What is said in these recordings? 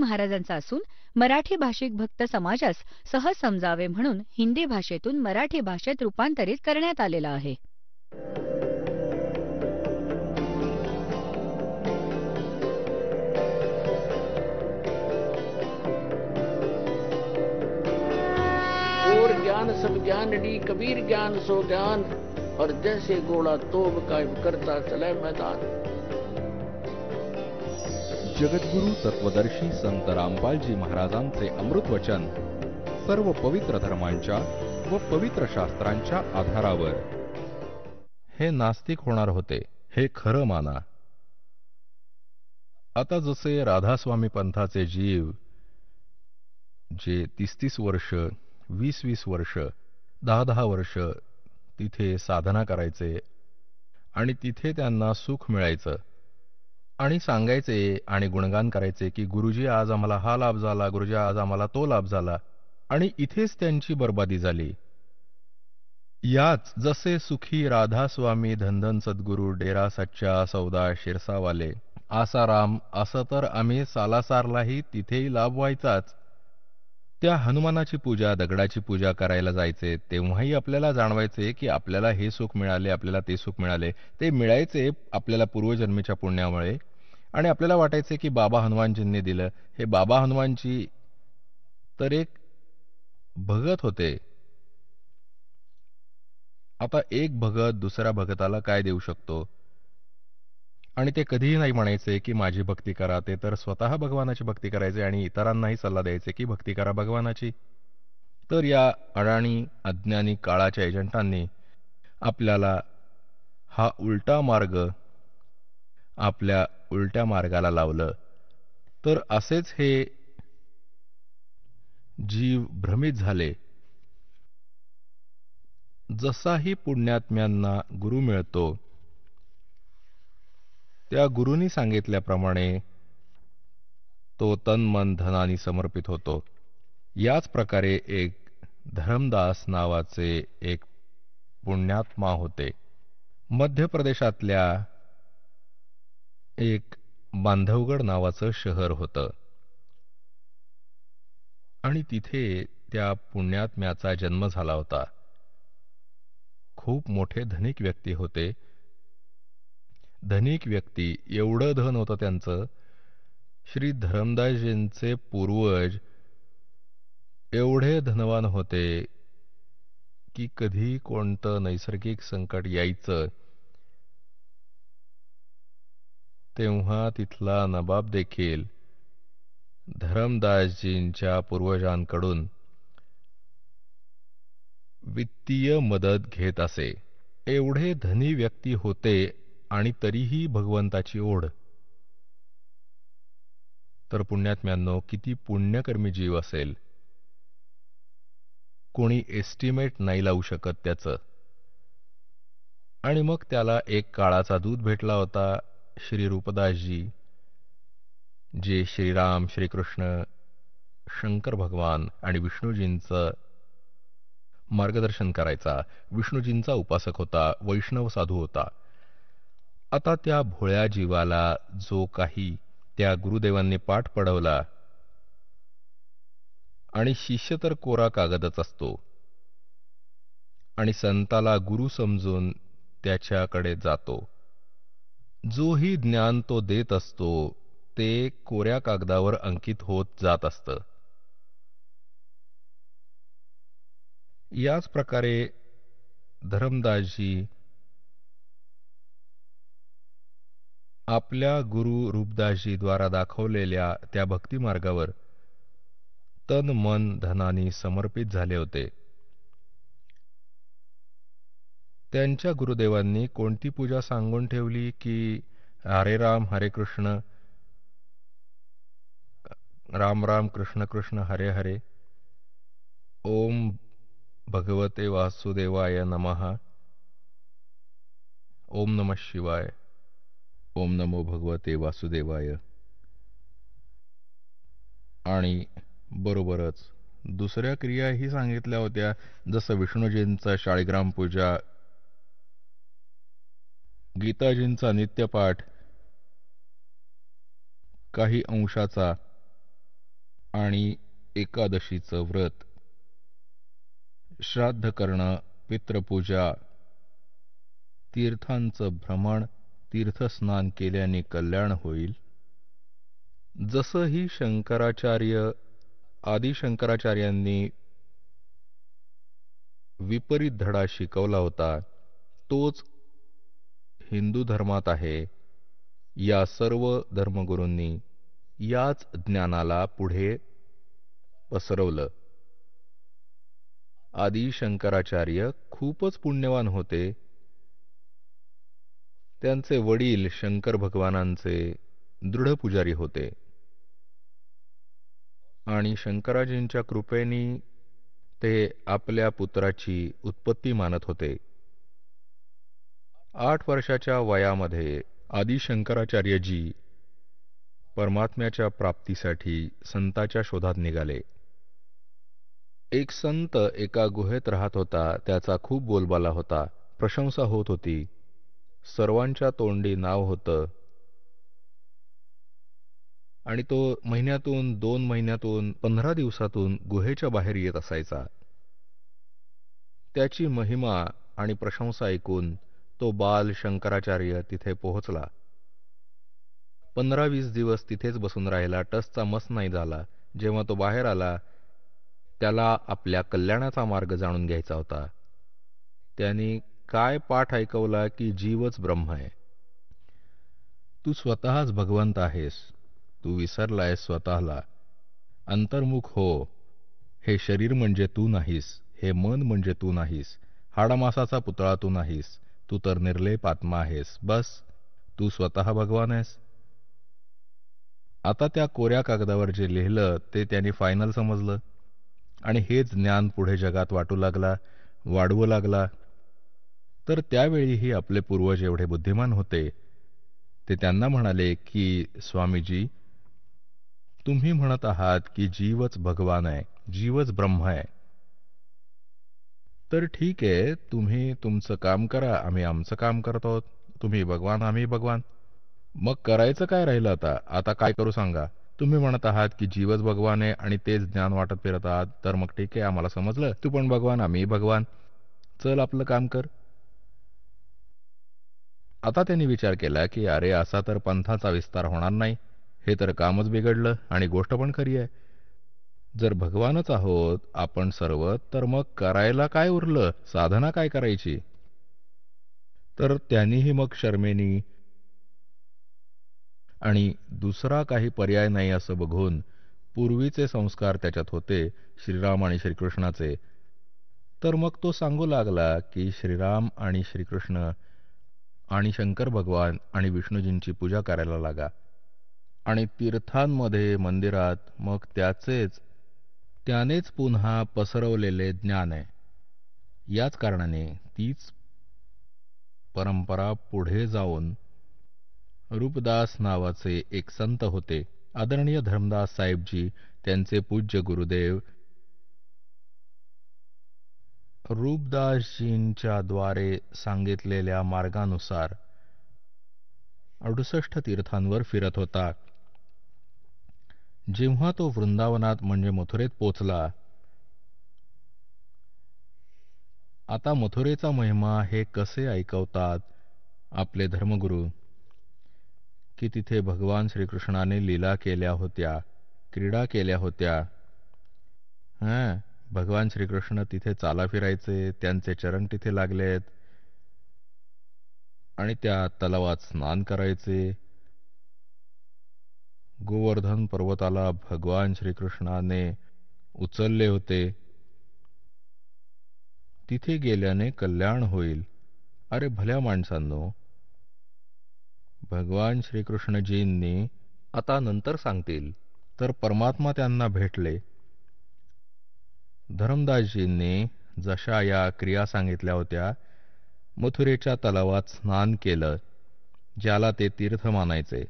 महाराजांचा असून मराठी भाषिक भक्त समाजास सहज समजावे म्हणून हिंदी भाषेतून मराठी भाषेत रूपांतरित करण्यात आलेला आहे ज्ञान सब ज्ञान डी कबीर ज्ञान सो ज्ञान और जैसे गोड़ा तोब का करता चले मैदान जगद्गुरु तत्वदर्शी संत रामपालजी महाराजांचे अमृत वचन सर्व पवित्र धर्मांच्या व पवित्र शास्त्रांच्या आधारावर हे नास्तिक होणार होते हे खरं माना आता जसे राधास्वामी पंथाचे जीव जे तीस तीस वर्ष वीस वीस वर्ष दहा दहा वर्ष तिथे साधना करायचे आणि तिथे त्यांना सुख मिळायचं आणि सांगायचे आणि गुणगान करायचे की गुरुजी आज आम्हाला हा लाभ झाला गुरुजी आज आम्हाला तो लाभ झाला आणि इथेच त्यांची बर्बादी झाली याच जसे सुखी राधा स्वामी धनधन सद्गुरू डेरा सच्चा सौदा शिरसावाले आसाराम असं तर आम्ही सालासारलाही तिथेही लाभ व्हायचाच त्या हनुमानाची पूजा दगडाची पूजा करायला जायचे तेव्हाही आपल्याला जाणवायचे की आपल्याला हे सुख मिळाले आपल्याला ते सुख मिळाले ते मिळायचे आपल्याला पूर्वजन्मीच्या पुण्यामुळे आणि आपल्याला वाटायचे की बाबा हनुमानजींनी दिलं हे बाबा हनुमानजी तर एक भगत होते आता एक भगत दुसऱ्या भगताला काय देऊ शकतो आणि ते कधीही नाही म्हणायचे की माझी भक्ती करा ते तर स्वतः भगवानाची भक्ती करायचे आणि इतरांनाही सल्ला द्यायचे की भक्ती करा भगवानाची तर या अडाणी अज्ञानी काळाच्या एजंटांनी आपल्याला हा उलटा मार्ग आपल्या उलट्या मार्गाला लावलं तर असेच हे जीव भ्रमित झाले जसाही पुण्यात्म्यांना गुरु मिळतो त्या गुरुनी सांगितल्याप्रमाणे तो तन मन धनानी समर्पित होतो याच प्रकारे एक धरमदास नावाचे एक पुण्यात्मा होते मध्य प्रदेशातल्या एक बांधवगड नावाचं शहर होतं आणि तिथे त्या पुण्यात्म्याचा जन्म झाला होता खूप मोठे धनिक व्यक्ती होते धनिक व्यक्ती एवढं धन होतं त्यांचं श्री धरमदासजींचे पूर्वज एवढे धनवान होते की कधी कोणतं नैसर्गिक संकट यायचं तेव्हा तिथला नबाब देखील धरमदासजींच्या पूर्वजांकडून वित्तीय मदत घेत असे एवढे धनी व्यक्ती होते आणि तरीही भगवंताची ओढ तर पुण्यात्म्यांनो किती पुण्यकर्मी जीव असेल कोणी एस्टिमेट नाही लावू शकत त्याचं आणि मग त्याला एक काळाचा दूध भेटला होता श्री रूपदासजी जे श्रीराम श्रीकृष्ण शंकर भगवान आणि विष्णूजींचं मार्गदर्शन करायचा विष्णूजींचा उपासक होता वैष्णव साधू होता आता त्या भोळ्या जीवाला जो काही त्या गुरुदेवांनी पाठ पडवला आणि शिष्य तर कोरा कागदच असतो आणि संताला गुरु समजून त्याच्याकडे जातो जोही ज्ञान तो देत असतो ते कोऱ्या कागदावर अंकित होत जात असत याच प्रकारे धरमदासजी आपल्या गुरु रूपदासजीद्वारा दाखवलेल्या त्या भक्तिमार्गावर तन मन धनानी समर्पित झाले होते त्यांच्या गुरुदेवांनी कोणती पूजा सांगून ठेवली की हरे राम हरे कृष्ण राम राम कृष्ण कृष्ण हरे हरे ओम भगवते वासुदेवाय नमः ओम नमः शिवाय ओम नमो भगवते वासुदेवाय आणि बरोबरच दुसऱ्या क्रियाही सांगितल्या होत्या जसं विष्णूजींचा शाळीग्राम पूजा गीताजींचा नित्यपाठ काही अंशाचा आणि एकादशीचं व्रत श्राद्ध करणं पितृपूजा तीर्थांचं भ्रमण तीर्थस्नान केल्याने कल्याण होईल जसंही शंकराचार्य आदिशंकराचार्यांनी विपरीत धडा शिकवला होता तोच हिंदू धर्मात आहे या सर्व धर्मगुरूंनी याच ज्ञानाला पुढे पसरवलं आदि शंकराचार्य खूपच पुण्यवान होते त्यांचे वडील शंकर भगवानांचे दृढ पुजारी होते आणि शंकराजींच्या कृपेनी ते आपल्या पुत्राची उत्पत्ती मानत होते आठ वर्षाच्या वयामध्ये आदि शंकराचार्यजी परमात्म्याच्या प्राप्तीसाठी संताच्या शोधात निघाले एक संत एका गुहेत राहत होता त्याचा खूप बोलबाला होता प्रशंसा होत होती सर्वांच्या तोंडी नाव होतं आणि तो महिन्यातून दोन महिन्यातून पंधरा दिवसातून गुहेच्या बाहेर येत असायचा त्याची महिमा आणि प्रशंसा ऐकून तो बाल शंकराचार्य तिथे पोहोचला पंधरा वीस दिवस तिथेच बसून राहिला टसचा मस नाही झाला जेव्हा तो बाहेर आला त्याला आपल्या कल्याणाचा मार्ग जाणून घ्यायचा होता त्यांनी काय पाठ ऐकवला की जीवच ब्रह्म आहे तू स्वतःच भगवंत आहेस तू विसरलायस स्वतःला अंतर्मुख हो हे शरीर म्हणजे तू नाहीस हे मन म्हणजे तू नाहीस हाडमासाचा पुतळा तू नाहीस तू तर निर्लेप आत्मा आहेस बस तू स्वतः भगवान आहेस आता त्या कोऱ्या कागदावर जे लिहिलं ते त्यांनी फायनल समजलं आणि हेच ज्ञान पुढे जगात वाटू लागला वाढवू लागला तर त्यावेळीही आपले पूर्वज एवढे बुद्धिमान होते ते त्यांना म्हणाले की स्वामीजी तुम्ही म्हणत आहात की जीवच भगवान आहे जीवच ब्रह्म आहे तर ठीक आहे तुम्ही तुमचं काम करा आम्ही आमचं काम करतो तुम्ही भगवान आम्ही भगवान मग करायचं काय राहिलं आता आता काय करू सांगा तुम्ही म्हणत आहात की जीवच भगवान आहे आणि तेच ज्ञान वाटत फिरत आहात तर मग ठीक आहे आम्हाला समजलं तू पण भगवान आम्ही भगवान चल आपलं काम कर आता त्यांनी विचार केला की अरे असा तर पंथाचा विस्तार होणार नाही हे तर कामच बिघडलं आणि गोष्ट पण खरी आहे जर भगवानच आहोत आपण सर्व तर मग करायला काय उरलं साधना काय करायची तर त्यांनीही मग शर्मेनी आणि दुसरा काही पर्याय नाही असं बघून पूर्वीचे संस्कार त्याच्यात होते श्रीराम आणि श्रीकृष्णाचे तर मग तो सांगू लागला की श्रीराम आणि श्रीकृष्ण आणि शंकर भगवान आणि विष्णूजींची पूजा करायला लागा आणि तीर्थांमध्ये मंदिरात मग त्याचेच त्यानेच पुन्हा पसरवलेले ज्ञान आहे याच कारणाने तीच परंपरा पुढे जाऊन रूपदास नावाचे एक संत होते आदरणीय धर्मदास साहेबजी त्यांचे पूज्य गुरुदेव रूपदासजींच्या द्वारे सांगितलेल्या मार्गानुसार अडुसष्ट तीर्थांवर फिरत होता जेव्हा तो वृंदावनात म्हणजे मथुरेत पोचला आता मथुरेचा महिमा हे कसे ऐकवतात आपले धर्मगुरू की तिथे भगवान श्रीकृष्णाने लीला केल्या होत्या क्रीडा केल्या होत्या हां भगवान श्रीकृष्ण तिथे चाला फिरायचे त्यांचे चरण तिथे लागलेत आणि त्या तलावात स्नान करायचे गोवर्धन पर्वताला भगवान श्रीकृष्णाने उचलले होते तिथे गेल्याने कल्याण होईल अरे भल्या माणसांनो भगवान श्रीकृष्णजींनी आता नंतर सांगतील तर परमात्मा त्यांना भेटले धरमदासजींनी जशा या क्रिया सांगितल्या होत्या मथुरेच्या तलावात स्नान केलं ज्याला ते तीर्थ मानायचे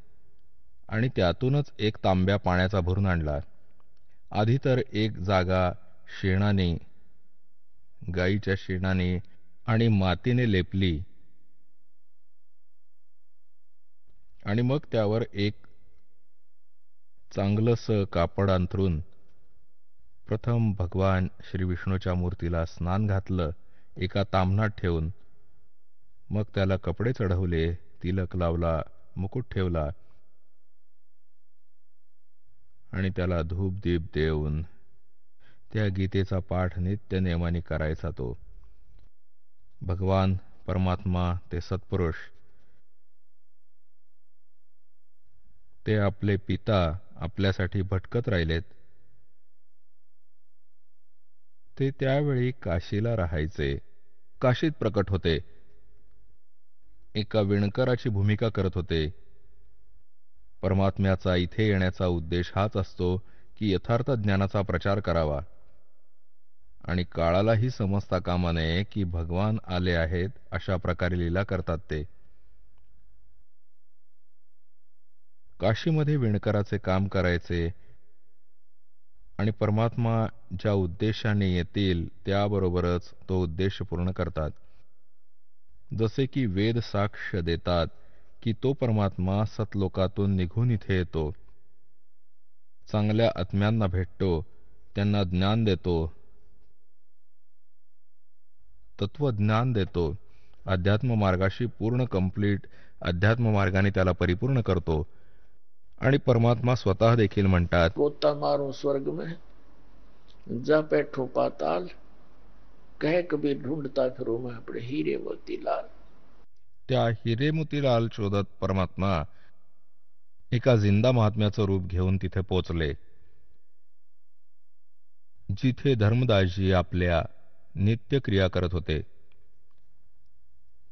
आणि त्यातूनच एक तांब्या पाण्याचा भरून आणला आधी तर एक जागा शेणाने गाईच्या शेणाने आणि मातीने लेपली आणि मग त्यावर एक चांगलंसं कापड अंथरून प्रथम भगवान श्री विष्णूच्या मूर्तीला स्नान घातलं एका तांबणात ठेवून मग त्याला कपडे चढवले तिलक लावला मुकुट ठेवला आणि त्याला धूपदीप देऊन त्या गीतेचा पाठ नित्य नियमाने करायचा तो भगवान परमात्मा ते सत्पुरुष ते आपले पिता आपल्यासाठी भटकत राहिलेत ते त्यावेळी काशीला राहायचे काशीत प्रकट होते एका विणकराची भूमिका करत होते परमात्म्याचा इथे येण्याचा उद्देश हाच असतो की यथार्थ ज्ञानाचा प्रचार करावा आणि काळालाही समजता कामा नये की भगवान आले आहेत अशा प्रकारे लीला करतात ते काशीमध्ये विणकराचे काम करायचे आणि परमात्मा ज्या उद्देशाने येतील त्याबरोबरच तो उद्देश पूर्ण करतात जसे की वेद साक्ष देतात की तो परमात्मा सतलोकातून निघून इथे येतो चांगल्या आत्म्यांना भेटतो त्यांना ज्ञान देतो तत्वज्ञान देतो अध्यात्म मार्गाशी पूर्ण कंप्लीट अध्यात्म मार्गाने त्याला परिपूर्ण करतो आणि परमात्मा स्वतः देखील म्हणतात गोता मारू स्वर्ग में जा ठोपा पाताल कह कभी ढूंढता फिरो मैं अपने हिरे मोतीलाल त्या हिरे मोतीलाल शोधत परमात्मा एका जिंदा महात्म्याचं रूप घेऊन तिथे पोचले जिथे धर्मदासजी आपल्या नित्य क्रिया करत होते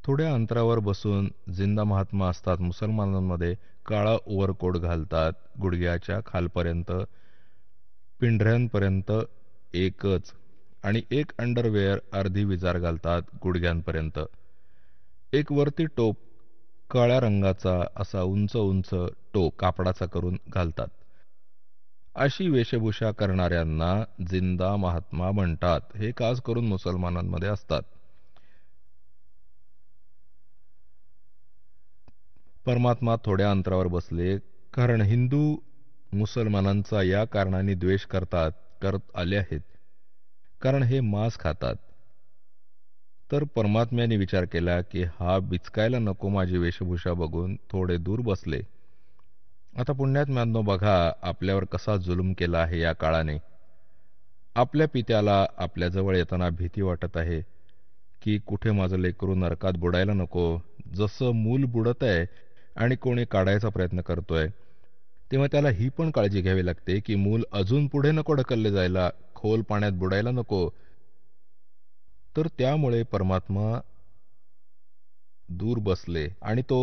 थोड्या अंतरावर बसून जिंदा महात्मा असतात मुसलमानांमध्ये काळा ओव्हरकोट घालतात गुडघ्याच्या खालपर्यंत पिंढऱ्यांपर्यंत एकच आणि एक अंडरवेअर अर्धी विजार घालतात गुडघ्यांपर्यंत एक वरती टोप काळ्या रंगाचा असा उंच उंच टोप कापडाचा करून घालतात अशी वेशभूषा करणाऱ्यांना जिंदा महात्मा म्हणतात हे खास करून मुसलमानांमध्ये असतात परमात्मा थोड्या अंतरावर बसले कारण हिंदू मुसलमानांचा या कारणाने द्वेष करतात करत आले आहेत कारण हे मांस खातात तर परमात्म्याने विचार केला की हा बिचकायला नको माझी वेशभूषा बघून थोडे दूर बसले आता पुण्यात्म्यांनो बघा आपल्यावर कसा जुलूम केला आहे या काळाने आपल्या पित्याला आपल्याजवळ येताना भीती वाटत आहे की कुठे माझं लेकरू नरकात बुडायला नको जसं मूल बुडत आहे आणि कोणी काढायचा प्रयत्न करतोय तेव्हा त्याला ही पण काळजी घ्यावी लागते की मूल अजून पुढे नको ढकलले जायला खोल पाण्यात बुडायला नको तर त्यामुळे परमात्मा दूर बसले आणि तो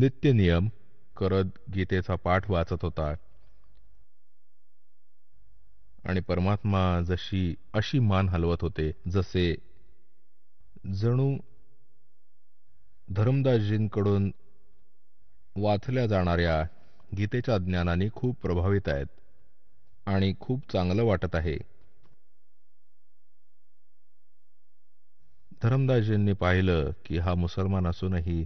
नित्य नियम करत गीतेचा पाठ वाचत होता आणि परमात्मा जशी अशी मान हलवत होते जसे जणू धरमदासजींकडून वाचल्या जाणाऱ्या गीतेच्या ज्ञानाने खूप प्रभावित आहेत आणि खूप चांगलं वाटत आहे धरमदासजींनी पाहिलं की हा मुसलमान असूनही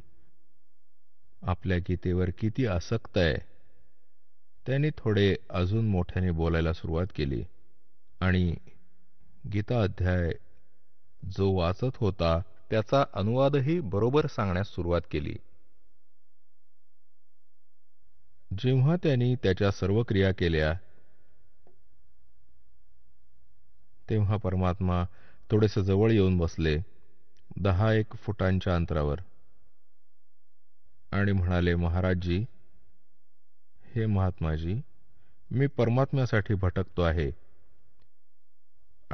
आपल्या गीतेवर किती आसक्त आहे त्यांनी थोडे अजून मोठ्याने बोलायला सुरुवात केली आणि गीता अध्याय जो वाचत होता त्याचा अनुवादही बरोबर सांगण्यास सुरुवात केली जेव्हा त्यांनी त्याच्या सर्व क्रिया केल्या तेव्हा परमात्मा थोडेसे जवळ येऊन बसले दहा एक फुटांच्या अंतरावर आणि म्हणाले महाराजजी हे महात्माजी मी परमात्म्यासाठी भटकतो आहे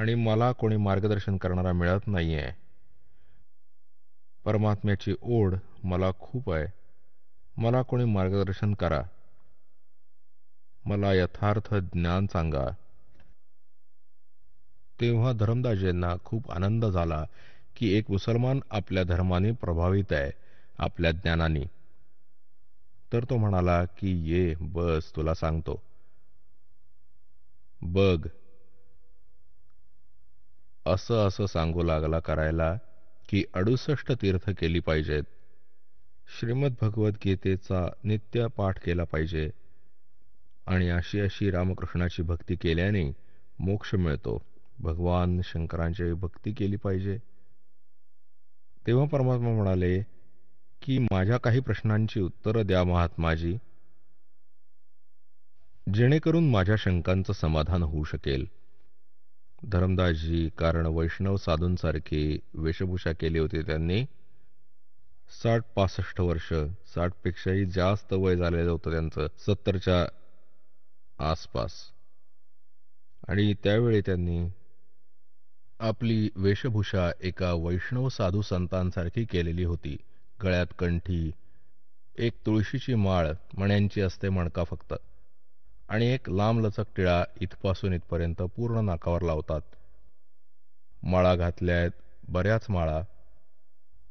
आणि मला कोणी मार्गदर्शन करणारा मिळत नाही आहे परमात्म्याची ओढ मला खूप आहे मला कोणी मार्गदर्शन करा मला यथार्थ ज्ञान सांगा तेव्हा धर्मदास खूप आनंद झाला की एक मुसलमान आपल्या धर्माने प्रभावित आहे आपल्या ज्ञानाने तर तो म्हणाला की ये बस तुला सांगतो बघ असं असं सांगू लागला करायला की अडुसष्ट तीर्थ केली पाहिजेत श्रीमद भगवद्गीतेचा नित्य पाठ केला पाहिजे आणि अशी अशी रामकृष्णाची भक्ती केल्याने मोक्ष मिळतो भगवान शंकरांची भक्ती केली पाहिजे तेव्हा परमात्मा म्हणाले की माझ्या काही प्रश्नांची उत्तरं द्या महात्माजी जेणेकरून माझ्या शंकांचं समाधान होऊ शकेल धरमदासजी कारण वैष्णव साधूंसारखी वेशभूषा केली होती त्यांनी साठ पासष्ट वर्ष साठपेक्षाही जास्त वय झालेलं होतं त्यांचं सत्तरच्या आसपास आणि त्यावेळी त्यांनी आपली वेशभूषा एका वैष्णव साधू संतांसारखी केलेली होती गळ्यात कंठी एक तुळशीची माळ मण्यांची असते मणका फक्त आणि एक लांबलचक टिळा इथपासून इथपर्यंत पूर्ण नाकावर लावतात माळा घातल्या आहेत बऱ्याच माळा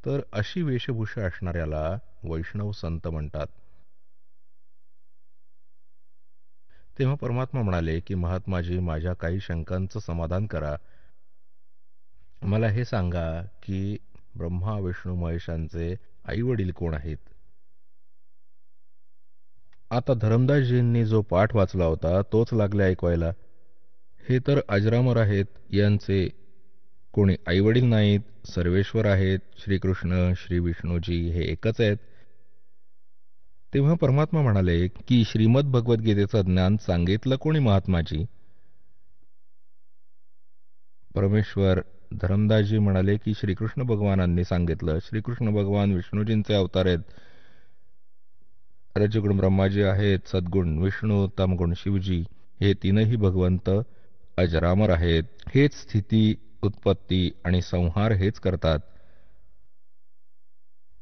तर अशी वेशभूषा असणाऱ्याला वैष्णव संत म्हणतात तेव्हा परमात्मा म्हणाले की महात्माजी माझ्या काही शंकांचं समाधान करा मला हे सांगा की ब्रह्मा विष्णू महेशांचे आईवडील कोण आहेत आता धरमदासजींनी जो पाठ वाचला होता तोच लागले ऐकवायला हे तर अजरामर आहेत यांचे कोणी आईवडील नाहीत सर्वेश्वर आहेत श्रीकृष्ण श्री विष्णूजी हे एकच आहेत तेव्हा परमात्मा म्हणाले की श्रीमद भगवद्गीतेचं ज्ञान सांगितलं कोणी महात्माजी परमेश्वर धरमदासजी म्हणाले की श्रीकृष्ण भगवानांनी सांगितलं श्रीकृष्ण भगवान विष्णूजींचे अवतार आहेत रजगुण ब्रह्माजी आहेत सद्गुण विष्णू तमगुण शिवजी हे तीनही भगवंत अजरामर आहेत हेच स्थिती उत्पत्ती आणि संहार हेच करतात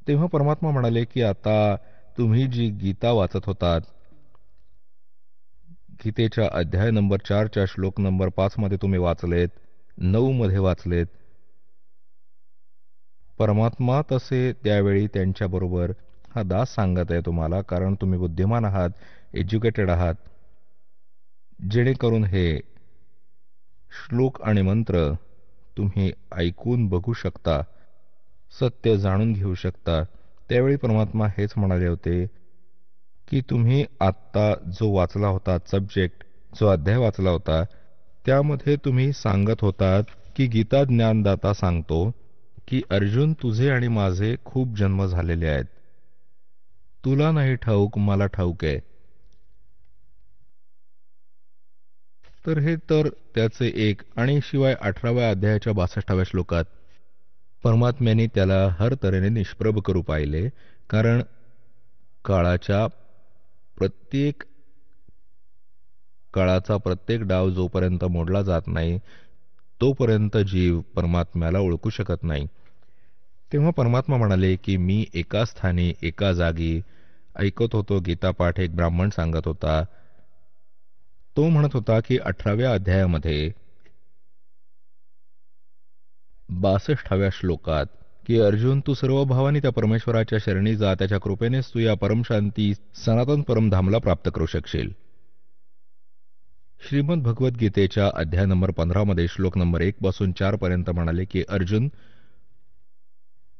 तेव्हा परमात्मा म्हणाले की आता तुम्ही जी गीता वाचत होतात गीतेच्या अध्याय नंबर चारच्या श्लोक नंबर पाचमध्ये तुम्ही वाचलेत नऊमध्ये वाचलेत परमात्मा तसे त्यावेळी त्यांच्याबरोबर हा दास सांगत आहे तुम्हाला कारण तुम्ही बुद्धिमान आहात एज्युकेटेड आहात जेणेकरून हे श्लोक आणि मंत्र तुम्ही ऐकून बघू शकता सत्य जाणून घेऊ शकता त्यावेळी परमात्मा हेच म्हणाले होते की तुम्ही आत्ता जो वाचला होता सब्जेक्ट जो अध्याय वाचला होता त्यामध्ये तुम्ही सांगत होतात की गीता ज्ञानदाता सांगतो की अर्जुन तुझे आणि माझे खूप जन्म झालेले आहेत तुला नाही ठाऊक मला ठाऊक आहे तर हे तर त्याचे एक आणि शिवाय अठराव्या अध्यायाच्या बासष्टाव्या श्लोकात परमात्म्याने त्याला हर तऱ्हेने निष्प्रभ करू पाहिले कारण काळाच्या प्रत्येक काळाचा प्रत्येक डाव जोपर्यंत मोडला जात नाही तोपर्यंत जीव परमात्म्याला ओळखू शकत नाही तेव्हा परमात्मा म्हणाले की मी एका स्थानी एका जागी ऐकत होतो गीतापाठ एक ब्राह्मण सांगत होता तो म्हणत होता की अठराव्या अध्यायामध्ये बासष्टाव्या श्लोकात की अर्जुन तू सर्व भावानी त्या परमेश्वराच्या शरणी जा त्याच्या कृपेनेच तू या परमशांती सनातन परमधामला प्राप्त करू शकशील श्रीमद भगवद्गीतेच्या अध्याय नंबर पंधरामध्ये श्लोक नंबर एक पासून चार पर्यंत म्हणाले की अर्जुन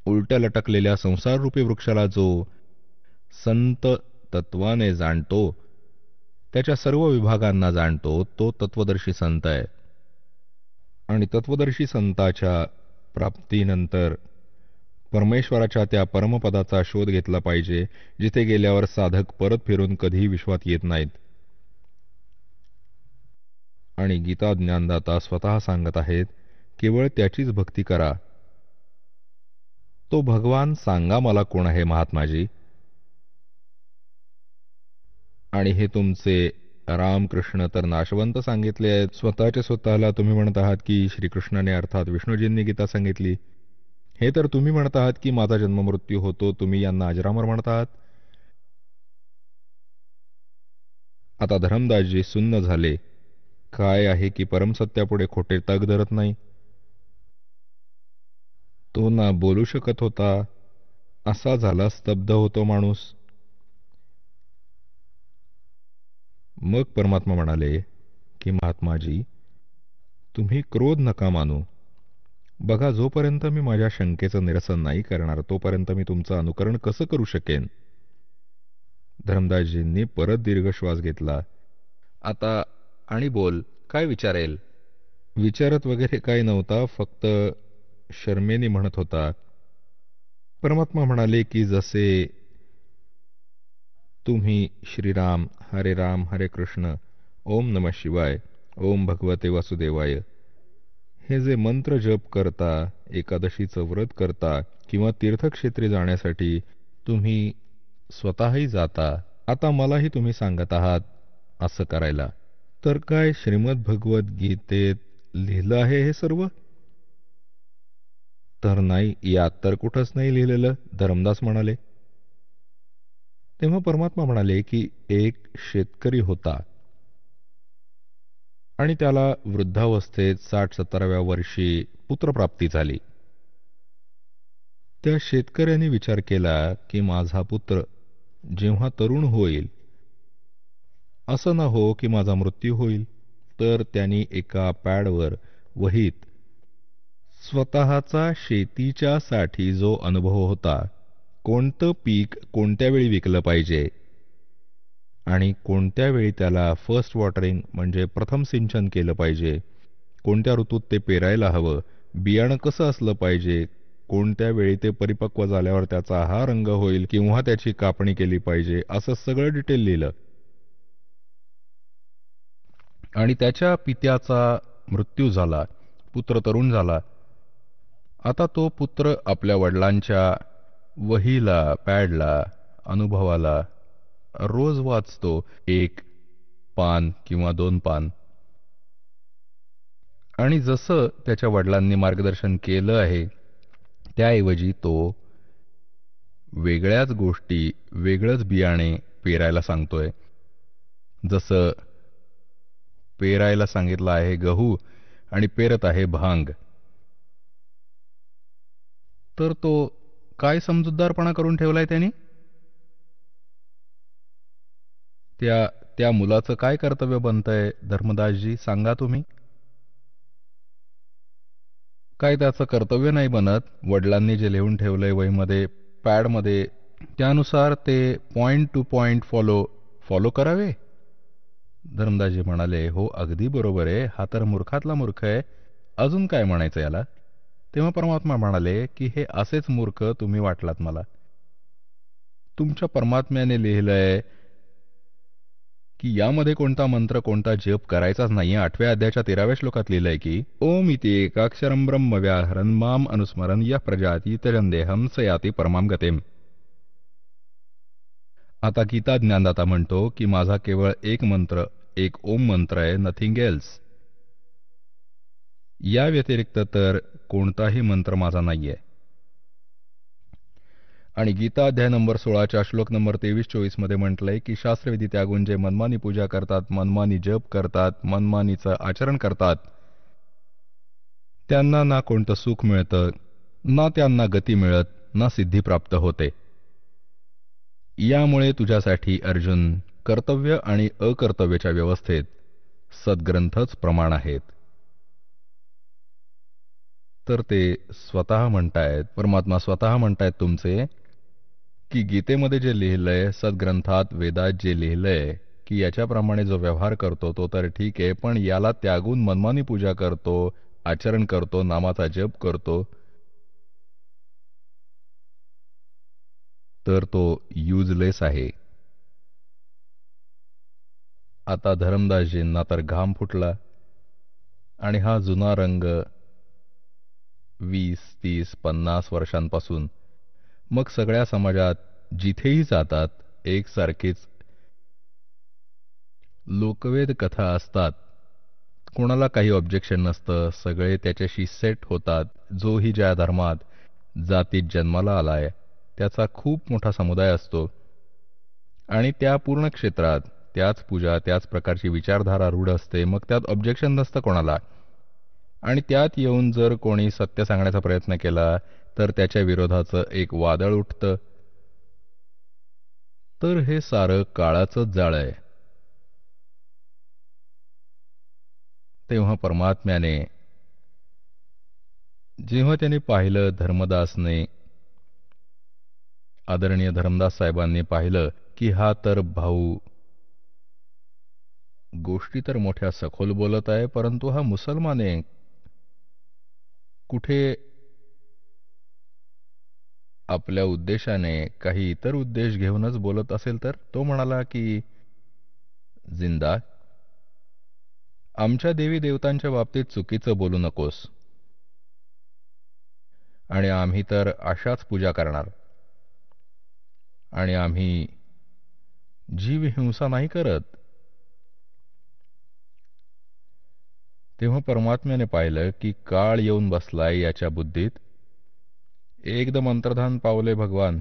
उलट्या लटकलेल्या संसाररूपी वृक्षाला जो संत तत्वाने जाणतो त्याच्या सर्व विभागांना जाणतो तो तत्वदर्शी संत आहे आणि तत्वदर्शी संताच्या प्राप्तीनंतर परमेश्वराच्या त्या परमपदाचा शोध घेतला पाहिजे जिथे गेल्यावर साधक परत फिरून कधीही विश्वात येत नाहीत आणि गीता ज्ञानदाता स्वतः सांगत आहेत केवळ त्याचीच भक्ती करा तो भगवान सांगा मला कोण आहे महात्माजी आणि हे तुमचे रामकृष्ण तर नाशवंत सांगितले आहेत स्वतःच्या स्वतःला तुम्ही म्हणत आहात की श्रीकृष्णाने अर्थात विष्णूजींनी गीता सांगितली हे तर तुम्ही म्हणत आहात की माझा जन्ममृत्यू होतो तुम्ही यांना अजरामर म्हणत आहात आता धरमदासजी सुन्न झाले काय आहे की परमसत्यापुढे खोटे तग धरत नाही तो ना बोलू शकत होता असा झाला स्तब्ध होतो माणूस मग परमात्मा म्हणाले की महात्माजी तुम्ही क्रोध नका मानू बघा जोपर्यंत मी माझ्या शंकेचं निरसन नाही करणार तोपर्यंत मी तुमचं अनुकरण कसं करू शकेन धर्मदासजींनी परत दीर्घ श्वास घेतला आता आणि बोल काय विचारेल विचारत वगैरे काही नव्हता फक्त शर्मेने म्हणत होता परमात्मा म्हणाले की जसे तुम्ही श्रीराम हरे राम हरे कृष्ण ओम नम शिवाय ओम भगवते वासुदेवाय हे जे मंत्र जप करता एकादशीचं व्रत करता किंवा तीर्थक्षेत्री जाण्यासाठी तुम्ही स्वतःही जाता आता मलाही तुम्ही सांगत आहात असं करायला तर काय श्रीमद भगवत गीतेत लिहिलं आहे हे सर्व तर नाही यात तर कुठंच नाही लिहिलेलं धर्मदास म्हणाले तेव्हा परमात्मा म्हणाले की एक शेतकरी होता आणि त्याला वृद्धावस्थेत साठ सत्तराव्या वर्षी पुत्रप्राप्ती झाली त्या शेतकऱ्याने विचार केला की माझा पुत्र जेव्हा तरुण होईल असं ना हो की माझा मृत्यू होईल तर त्यांनी एका पॅडवर वहीत स्वतःचा साठी जो अनुभव होता कोणतं पीक कोणत्या वेळी विकलं पाहिजे आणि कोणत्या वेळी त्याला फर्स्ट वॉटरिंग म्हणजे प्रथम सिंचन केलं पाहिजे कोणत्या ऋतूत ते पेरायला हवं बियाणं कसं असलं पाहिजे कोणत्या वेळी ते परिपक्व झाल्यावर त्याचा हा रंग होईल किंवा त्याची कापणी केली पाहिजे असं सगळं डिटेल लिहिलं आणि त्याच्या पित्याचा मृत्यू झाला पुत्र तरुण झाला आता तो पुत्र आपल्या वडिलांच्या वहीला पॅडला अनुभवाला रोज वाचतो एक पान किंवा दोन पान आणि जसं त्याच्या वडिलांनी मार्गदर्शन केलं आहे त्याऐवजी तो वेगळ्याच गोष्टी वेगळंच बियाणे पेरायला सांगतोय जसं पेरायला सांगितलं आहे गहू आणि पेरत आहे भांग तर तो काय समजूतदारपणा करून ठेवलाय त्यांनी त्या त्या मुलाचं काय कर्तव्य बनतंय धर्मदासजी सांगा तुम्ही काय त्याचं कर्तव्य नाही बनत वडिलांनी जे लिहून ठेवलंय वहीमध्ये पॅडमध्ये त्यानुसार ते point to point follow follow करावे धर्मदासजी म्हणाले हो अगदी बरोबर आहे हा तर मूर्खातला मूर्ख आहे अजून काय म्हणायचं याला तेव्हा परमात्मा म्हणाले की हे असेच मूर्ख तुम्ही वाटलात मला तुमच्या परमात्म्याने लिहिलंय की यामध्ये कोणता मंत्र कोणता जप करायचाच नाही आठव्या अध्याच्या तेराव्या श्लोकात लिहिलंय की ओम इति एकाक्षरम ब्रह्मव्याहरण माम अनुस्मरण या प्रजाती तजनदेहम सयाती परमाम गतेम आता गीता ज्ञानदाता म्हणतो की माझा केवळ एक मंत्र एक ओम मंत्र आहे नथिंग एल्स या व्यतिरिक्त तर कोणताही मंत्र माझा नाहीये आणि गीता अध्याय नंबर सोळाच्या श्लोक नंबर तेवीस चोवीस मध्ये म्हटलंय की शास्त्रविधी त्यागून जे मनमानी पूजा करतात मनमानी जप करतात मनमानीचं आचरण करतात त्यांना ना कोणतं सुख मिळतं ना त्यांना गती मिळत ना सिद्धी प्राप्त होते यामुळे तुझ्यासाठी अर्जुन कर्तव्य आणि अकर्तव्याच्या व्यवस्थेत सद्ग्रंथच प्रमाण आहेत तर ते स्वतः म्हणतायत परमात्मा स्वतः म्हणतायत तुमचे की गीतेमध्ये जे लिहिलंय सद्ग्रंथात वेदात जे लिहिलंय की याच्याप्रमाणे जो व्यवहार करतो तो तर ठीक आहे पण याला त्यागून मनमानी पूजा करतो आचरण करतो नामाचा जप करतो तर तो युजलेस आहे आता धरमदासजींना तर घाम फुटला आणि हा जुना रंग वीस तीस पन्नास वर्षांपासून मग सगळ्या समाजात जिथेही जातात एकसारखेच लोकवेद कथा असतात कोणाला काही ऑब्जेक्शन नसतं सगळे त्याच्याशी सेट होतात जोही ज्या धर्मात जातीत जन्माला आलाय त्याचा खूप मोठा समुदाय असतो आणि त्या पूर्ण क्षेत्रात त्याच पूजा त्याच प्रकारची विचारधारा रूढ असते मग त्यात ऑब्जेक्शन नसतं कोणाला आणि त्यात येऊन जर कोणी सत्य सांगण्याचा प्रयत्न केला तर त्याच्या विरोधाचं एक वादळ उठत, तर हे सारं काळाच जाळ आहे तेव्हा परमात्म्याने जेव्हा त्याने पाहिलं धर्मदासने आदरणीय धर्मदास साहेबांनी पाहिलं की हा तर भाऊ गोष्टी तर मोठ्या सखोल बोलत आहे परंतु हा मुसलमान आहे कुठे आपल्या उद्देशाने काही इतर उद्देश घेऊनच बोलत असेल तर तो म्हणाला की जिंदा आमच्या देवी देवतांच्या बाबतीत चुकीचं बोलू नकोस आणि आम्ही तर अशाच पूजा करणार आणि आम्ही जीव हिंसा नाही करत तेव्हा परमात्म्याने पाहिलं की काळ येऊन बसलाय याच्या बुद्धीत एकदम अंतर्धान पावले भगवान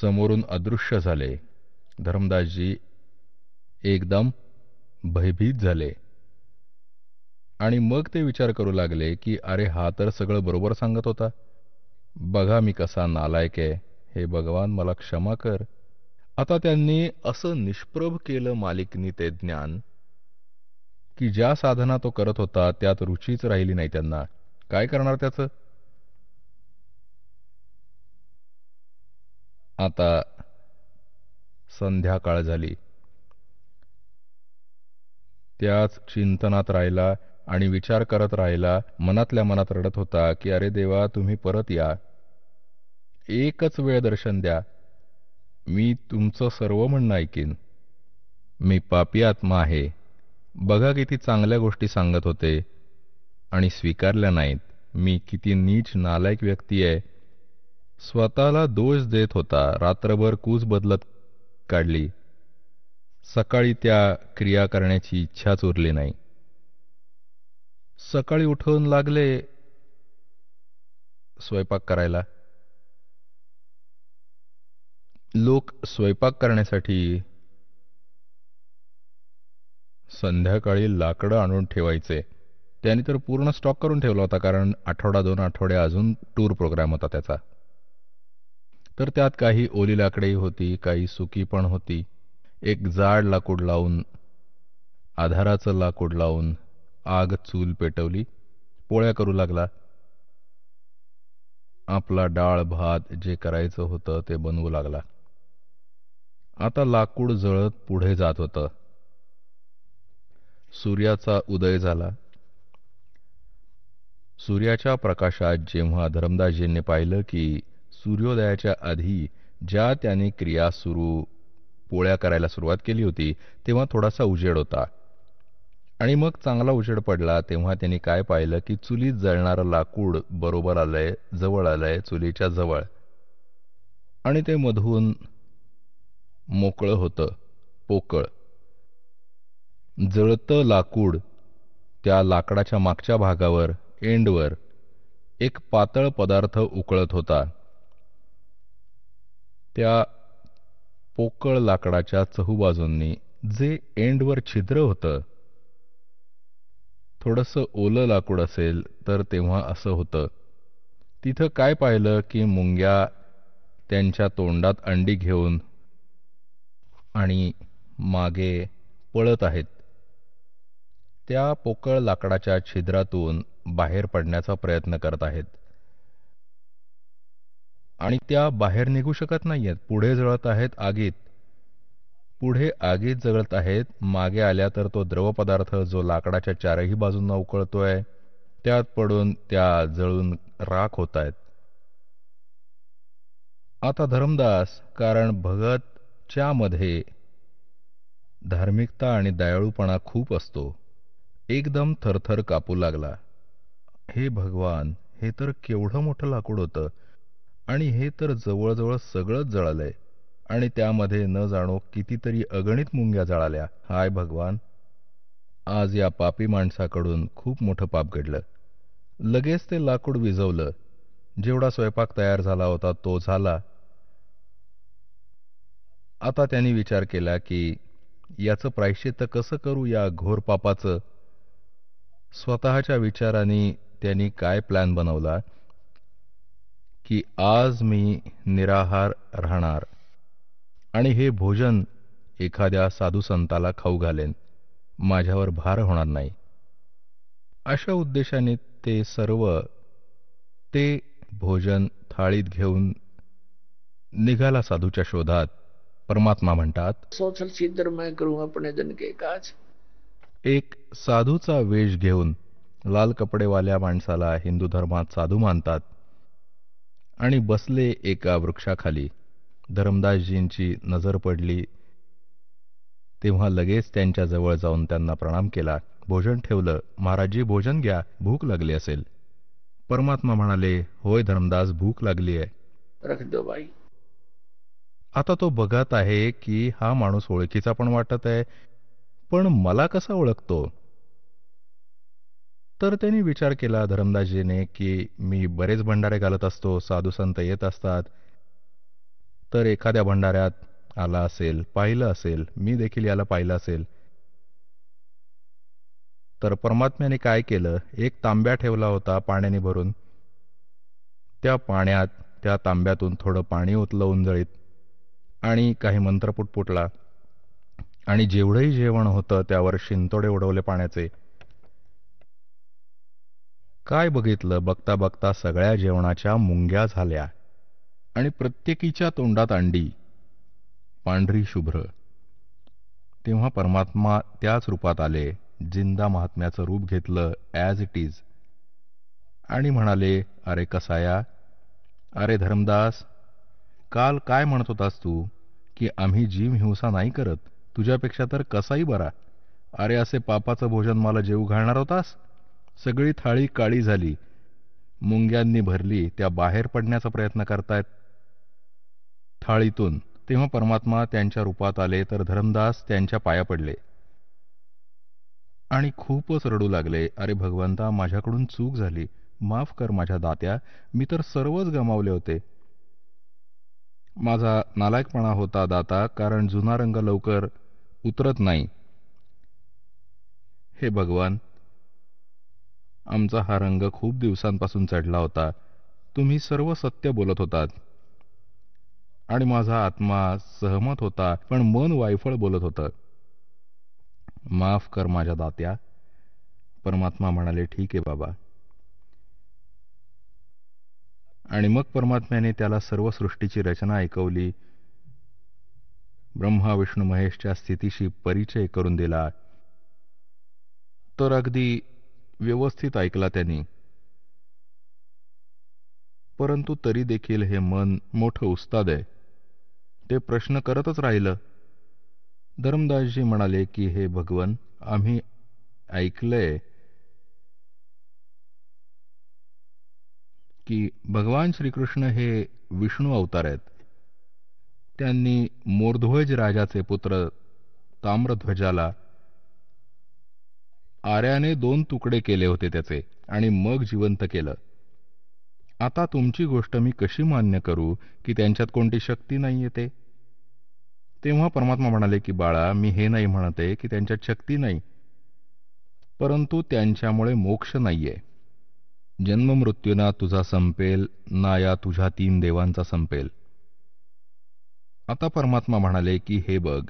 समोरून अदृश्य झाले धर्मदासजी एकदम भयभीत झाले आणि मग ते विचार करू लागले की अरे हा तर सगळं बरोबर सांगत होता बघा मी कसा नालायक आहे हे भगवान मला क्षमा कर आता त्यांनी असं निष्प्रभ केलं मालिकनी ते ज्ञान की ज्या साधना तो करत होता त्यात रुचीच राहिली नाही त्यांना काय करणार त्याचं आता संध्याकाळ झाली त्याच चिंतनात राहिला आणि विचार करत राहिला मनातल्या मनात रडत होता की अरे देवा तुम्ही परत या एकच वेळ दर्शन द्या मी तुमचं सर्व म्हणणं ऐकेन मी पापी आत्मा आहे बघा किती चांगल्या गोष्टी सांगत होते आणि स्वीकारल्या नाहीत मी किती नीच नालायक व्यक्ती आहे स्वतःला दोष देत होता रात्रभर कूच बदलत काढली सकाळी त्या क्रिया करण्याची इच्छाच उरली नाही सकाळी उठवून लागले स्वयंपाक करायला लोक स्वयंपाक करण्यासाठी संध्याकाळी लाकडं आणून ठेवायचे त्याने तर पूर्ण स्टॉक करून ठेवला होता कारण आठवडा दोन आठवड्या अजून टूर प्रोग्राम होता त्याचा तर त्यात काही ओली लाकडेही होती काही सुकी पण होती एक जाड लाकूड लावून आधाराचं लाकूड लावून आग चूल पेटवली पोळ्या करू लागला आपला डाळ भात जे करायचं होतं ते बनवू लागला आता लाकूड जळत पुढे जात होतं सूर्याचा उदय झाला सूर्याच्या प्रकाशात जेव्हा धर्मदासजींनी पाहिलं की सूर्योदयाच्या आधी ज्या त्यांनी क्रिया सुरू पोळ्या करायला सुरुवात केली होती तेव्हा थोडासा उजेड होता आणि मग चांगला उजेड पडला तेव्हा त्यांनी काय पाहिलं की चुलीत जळणारं लाकूड बरोबर आलंय जवळ आलंय चुलीच्या जवळ आणि ते मधून मोकळं होतं पोकळ जळतं लाकूड त्या लाकडाच्या मागच्या भागावर एंडवर एक पातळ पदार्थ उकळत होता त्या पोकळ लाकडाच्या चहूबाजूंनी जे एंडवर छिद्र होतं थोडंसं ओलं लाकूड असेल तर तेव्हा असं होतं तिथं काय पाहिलं की मुंग्या त्यांच्या तोंडात अंडी घेऊन आणि मागे पळत आहेत त्या पोकळ लाकडाच्या छिद्रातून बाहेर पडण्याचा प्रयत्न करत आहेत आणि त्या बाहेर निघू शकत नाहीयेत पुढे जळत आहेत आगीत पुढे आगीत जळत आहेत मागे आल्या तर तो द्रव पदार्थ जो लाकडाच्या चारही बाजूंना उकळतोय त्यात पडून त्या जळून राख होत आहेत आता धर्मदास कारण मध्ये धार्मिकता आणि दयाळूपणा खूप असतो एकदम थरथर कापू लागला हे भगवान हे तर केवढं मोठं लाकूड होतं आणि हे तर जवळजवळ सगळंच जळालंय आणि त्यामध्ये न जाणो कितीतरी अगणित मुंग्या जळाल्या हाय भगवान आज या पापी माणसाकडून खूप मोठं पाप घडलं लगेच ते लाकूड विझवलं जेवढा स्वयंपाक तयार झाला होता तो झाला आता त्यांनी विचार केला की याचं प्रायश्चित्त कसं करू या घोर पापाचं स्वतःच्या विचाराने त्यांनी काय प्लॅन बनवला की आज मी निराहार राहणार आणि हे भोजन एखाद्या साधू संताला खाऊ घालेन माझ्यावर भार होणार नाही अशा उद्देशाने ते सर्व ते भोजन थाळीत घेऊन निघाला साधूच्या शोधात परमात्मा म्हणतात सोचल छिद्र मैं करू अपने दिन के काज एक साधूचा वेश घेऊन लाल कपडेवाल्या माणसाला हिंदू धर्मात साधू मानतात आणि बसले एका वृक्षाखाली धरमदासजींची नजर पडली तेव्हा लगेच त्यांच्या जवळ जाऊन त्यांना प्रणाम केला भोजन ठेवलं महाराजजी भोजन घ्या भूक लागली असेल परमात्मा म्हणाले होय धर्मदास भूक लागली आहे आता तो बघत आहे की हा माणूस ओळखीचा पण वाटत आहे पण मला कसा ओळखतो तर त्यांनी विचार केला धरमदासजीने की मी बरेच भंडारे घालत असतो साधू संत येत असतात तर एखाद्या भंडाऱ्यात आला असेल पाहिलं असेल मी देखील याला पाहिलं असेल तर परमात्म्याने काय केलं एक तांब्या ठेवला होता पाण्याने भरून त्या पाण्यात त्या तांब्यातून थोडं पाणी उतलं उंजळीत आणि काही मंत्र पुटपुटला आणि जेवढंही जेवण होतं त्यावर शिंतोडे उडवले पाण्याचे काय बघितलं बघता बघता सगळ्या जेवणाच्या मुंग्या झाल्या आणि प्रत्येकीच्या तोंडात अंडी पांढरी शुभ्र तेव्हा परमात्मा त्याच रूपात आले जिंदा महात्म्याचं रूप घेतलं ॲज इट इज आणि म्हणाले अरे कसाया अरे धर्मदास काल काय म्हणत होतास तू की आम्ही जीव हिंसा नाही करत तुझ्यापेक्षा तर कसाही बरा अरे असे पापाचं भोजन मला जेऊ घालणार होतास सगळी थाळी काळी झाली मुंग्यांनी भरली त्या बाहेर पडण्याचा प्रयत्न करतायत थाळीतून तेव्हा परमात्मा त्यांच्या रूपात आले तर धरमदास त्यांच्या पाया पडले आणि खूपच रडू लागले अरे भगवंता माझ्याकडून चूक झाली माफ कर माझ्या दात्या मी तर सर्वच गमावले होते माझा नालायकपणा होता दाता कारण जुना रंग लवकर उतरत नाही हे भगवान आमचा हा रंग खूप दिवसांपासून चढला होता तुम्ही सर्व सत्य बोलत होतात आणि माझा आत्मा सहमत होता पण मन वायफळ बोलत होतं माफ कर माझ्या दात्या परमात्मा म्हणाले ठीक आहे बाबा आणि मग परमात्म्याने त्याला सर्व सृष्टीची रचना ऐकवली ब्रह्मा विष्णू महेशच्या स्थितीशी परिचय करून दिला तर अगदी व्यवस्थित ऐकला त्यांनी परंतु तरी देखील हे मन मोठं उस्ताद आहे ते प्रश्न करतच राहिलं धर्मदासजी म्हणाले की हे भगवन आम्ही ऐकलंय की भगवान श्रीकृष्ण हे विष्णू अवतार आहेत त्यांनी मोरध्वज राजाचे पुत्र ताम्रध्वजाला आर्याने दोन तुकडे केले होते त्याचे आणि मग जिवंत केलं आता तुमची गोष्ट मी कशी मान्य करू की त्यांच्यात कोणती शक्ती नाही येते तेव्हा परमात्मा म्हणाले की बाळा मी हे नाही म्हणते की त्यांच्यात शक्ती नाही परंतु त्यांच्यामुळे मोक्ष नाहीये जन्ममृत्यूना तुझा संपेल ना या तुझ्या तीन देवांचा संपेल आता परमात्मा म्हणाले की हे बघ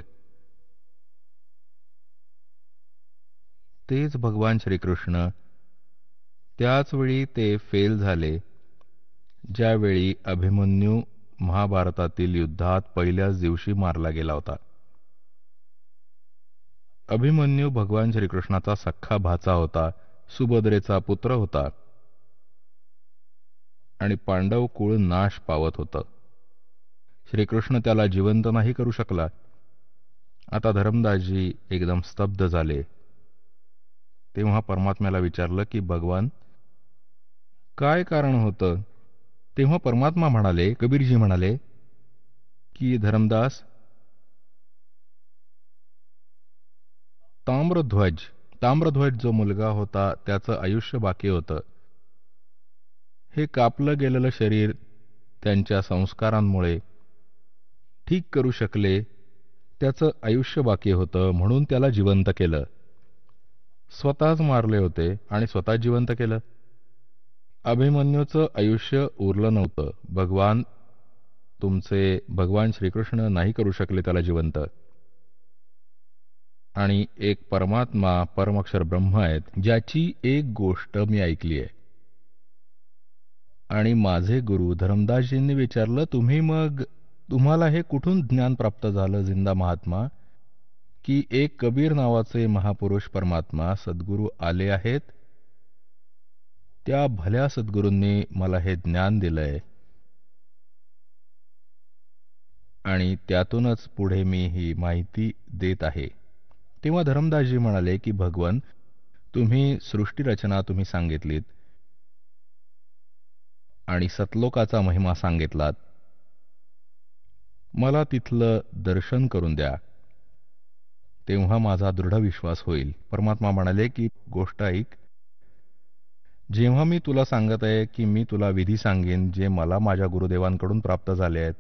तेच भगवान श्रीकृष्ण वेळी ते फेल झाले ज्यावेळी अभिमन्यू महाभारतातील युद्धात पहिल्याच दिवशी मारला गेला होता अभिमन्यू भगवान श्रीकृष्णाचा सख्खा भाचा होता सुभद्रेचा पुत्र होता आणि पांडव कुळ नाश पावत होतं श्रीकृष्ण त्याला जिवंत नाही करू शकला आता धरमदासजी एकदम स्तब्ध झाले तेव्हा परमात्म्याला विचारलं की भगवान काय कारण होतं तेव्हा परमात्मा म्हणाले कबीरजी म्हणाले की धर्मदास ताम्रध्वज ताम्रध्वज जो मुलगा होता त्याचं आयुष्य बाकी होतं हे कापलं गेलेलं शरीर त्यांच्या संस्कारांमुळे ठीक करू शकले त्याचं आयुष्य बाकी होतं म्हणून त्याला जिवंत केलं स्वतःच मारले होते आणि स्वतः जिवंत केलं अभिमन्यूचं आयुष्य उरलं नव्हतं भगवान तुमचे भगवान श्रीकृष्ण नाही करू शकले त्याला जिवंत आणि एक परमात्मा परमक्षर ब्रह्म आहेत ज्याची एक गोष्ट मी ऐकली आहे आणि माझे गुरु धर्मदासजींनी विचारलं तुम्ही मग तुम्हाला हे कुठून ज्ञान प्राप्त झालं जिंदा महात्मा की एक कबीर नावाचे महापुरुष परमात्मा सद्गुरु आले आहेत त्या भल्या सद्गुरूंनी मला हे ज्ञान दिलंय आणि त्यातूनच पुढे मी ही माहिती देत आहे तेव्हा धरमदासजी म्हणाले की भगवन तुम्ही सृष्टीरचना तुम्ही सांगितलीत आणि सतलोकाचा महिमा सांगितलात मला तिथलं दर्शन करून द्या तेव्हा माझा दृढ विश्वास होईल परमात्मा म्हणाले की गोष्ट ऐक जेव्हा मी तुला सांगत आहे की मी तुला विधी सांगेन जे मला माझ्या गुरुदेवांकडून प्राप्त झाले आहेत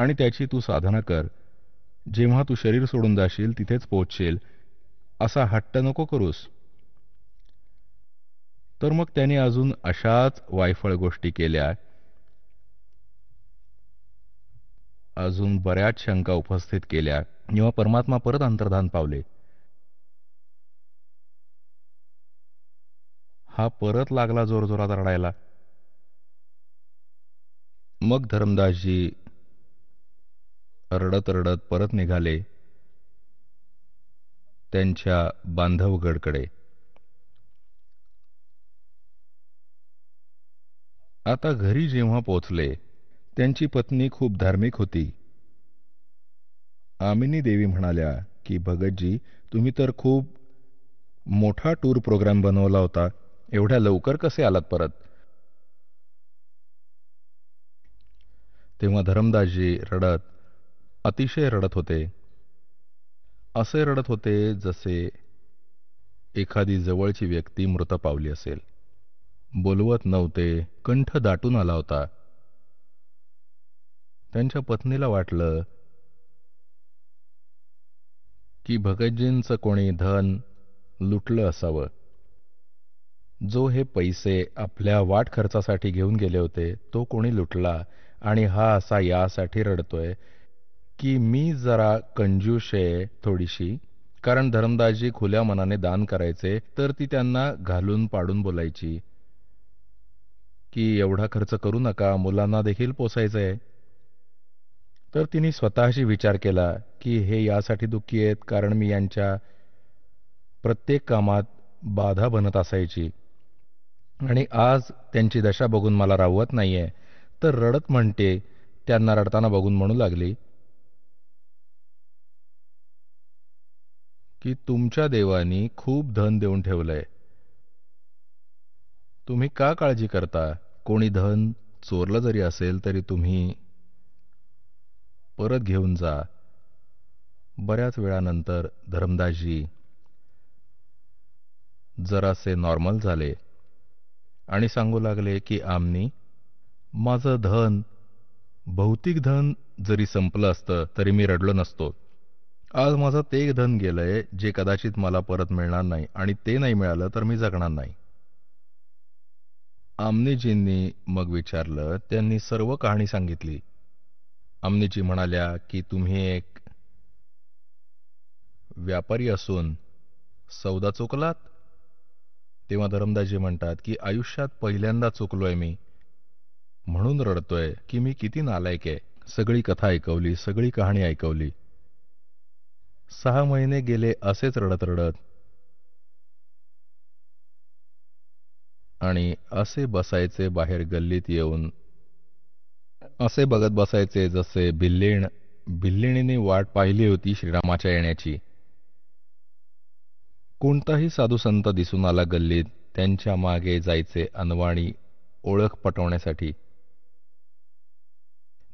आणि त्याची तू साधना कर जेव्हा तू शरीर सोडून जाशील तिथेच पोहोचशील असा हट्ट नको करूस तर मग त्याने अजून अशाच वायफळ गोष्टी केल्या अजून बऱ्याच शंका उपस्थित केल्या जेव्हा परमात्मा परत अंतर्धान पावले हा परत लागला जोरजोरात रडायला मग धर्मदासजी रडत रडत परत निघाले त्यांच्या बांधवगडकडे आता घरी जेव्हा पोचले त्यांची पत्नी खूप धार्मिक होती आमिनी देवी म्हणाल्या की भगतजी तुम्ही तर खूप मोठा टूर प्रोग्राम बनवला होता एवढ्या लवकर कसे आलात परत तेव्हा धरमदासजी रडत अतिशय रडत होते असे रडत होते जसे एखादी जवळची व्यक्ती मृत पावली असेल बोलवत नव्हते कंठ दाटून आला होता त्यांच्या पत्नीला वाटलं की भगतजींचं कोणी धन लुटलं असावं जो हे पैसे आपल्या वाट खर्चासाठी घेऊन गेले होते तो कोणी लुटला आणि हा असा यासाठी रडतोय की मी जरा कंजूश आहे थोडीशी कारण धर्मदासजी खुल्या मनाने दान करायचे तर ती त्यांना घालून पाडून बोलायची की एवढा खर्च करू नका मुलांना देखील पोसायचंय आहे तर तिने स्वतःशी विचार केला की हे यासाठी दुःखी आहेत कारण मी यांच्या प्रत्येक कामात बाधा बनत असायची आणि आज त्यांची दशा बघून मला रावत नाही आहे तर रडत म्हणते त्यांना रडताना बघून म्हणू लागली की तुमच्या देवानी खूप धन देऊन ठेवलंय तुम्ही का काळजी करता कोणी धन चोरलं जरी असेल तरी तुम्ही परत घेऊन जा बऱ्याच वेळानंतर धरमदासजी जरासे नॉर्मल झाले आणि सांगू लागले की आमनी माझं धन भौतिक धन जरी संपलं असतं तरी मी रडलो नसतो आज माझं ते धन गेलंय जे कदाचित मला परत मिळणार नाही आणि ते नाही मिळालं तर मी जगणार नाही आमनेजींनी मग विचारलं त्यांनी सर्व कहाणी सांगितली अमनीजी म्हणाल्या की तुम्ही एक व्यापारी असून सौदा चुकलात तेव्हा धरमदासजी म्हणतात की आयुष्यात पहिल्यांदा चुकलोय मी म्हणून रडतोय की मी किती नालायक आहे सगळी कथा ऐकवली सगळी कहाणी ऐकवली सहा महिने गेले असेच रडत रडत आणि असे बसायचे बाहेर गल्लीत येऊन असे बघत बसायचे जसे भिल्लेण भिल्लेणीने वाट पाहिली होती श्रीरामाच्या येण्याची कोणताही साधू संत दिसून आला गल्लीत त्यांच्या मागे जायचे अनवाणी ओळख पटवण्यासाठी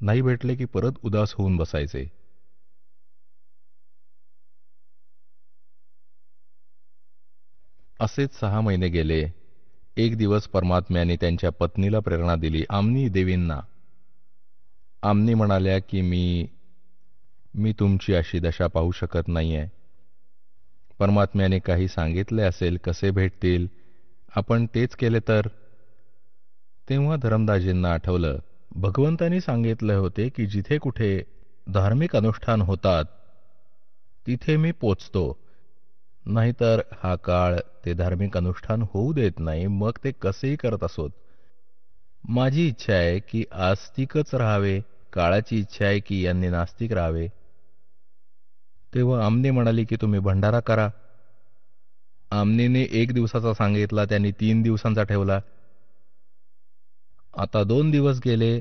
नाही भेटले की परत उदास होऊन बसायचे असेच सहा महिने गेले एक दिवस परमात्म्याने त्यांच्या पत्नीला प्रेरणा दिली आमनी देवींना आमनी म्हणाल्या की मी मी तुमची अशी दशा पाहू शकत नाही आहे परमात्म्याने काही सांगितले असेल कसे भेटतील आपण तेच केले तर तेव्हा धरमदाजींना आठवलं भगवंतांनी सांगितले होते की जिथे कुठे धार्मिक अनुष्ठान होतात तिथे मी पोचतो नाहीतर हा काळ ते धार्मिक अनुष्ठान होऊ देत नाही मग ते कसेही करत असोत माझी इच्छा आहे की आस्तिकच राहावे काळाची इच्छा आहे की यांनी नास्तिक राहावे तेव्हा आमने म्हणाली की तुम्ही भंडारा करा आमनेने एक दिवसाचा सांगितला त्यांनी तीन दिवसांचा ठेवला आता दोन दिवस गेले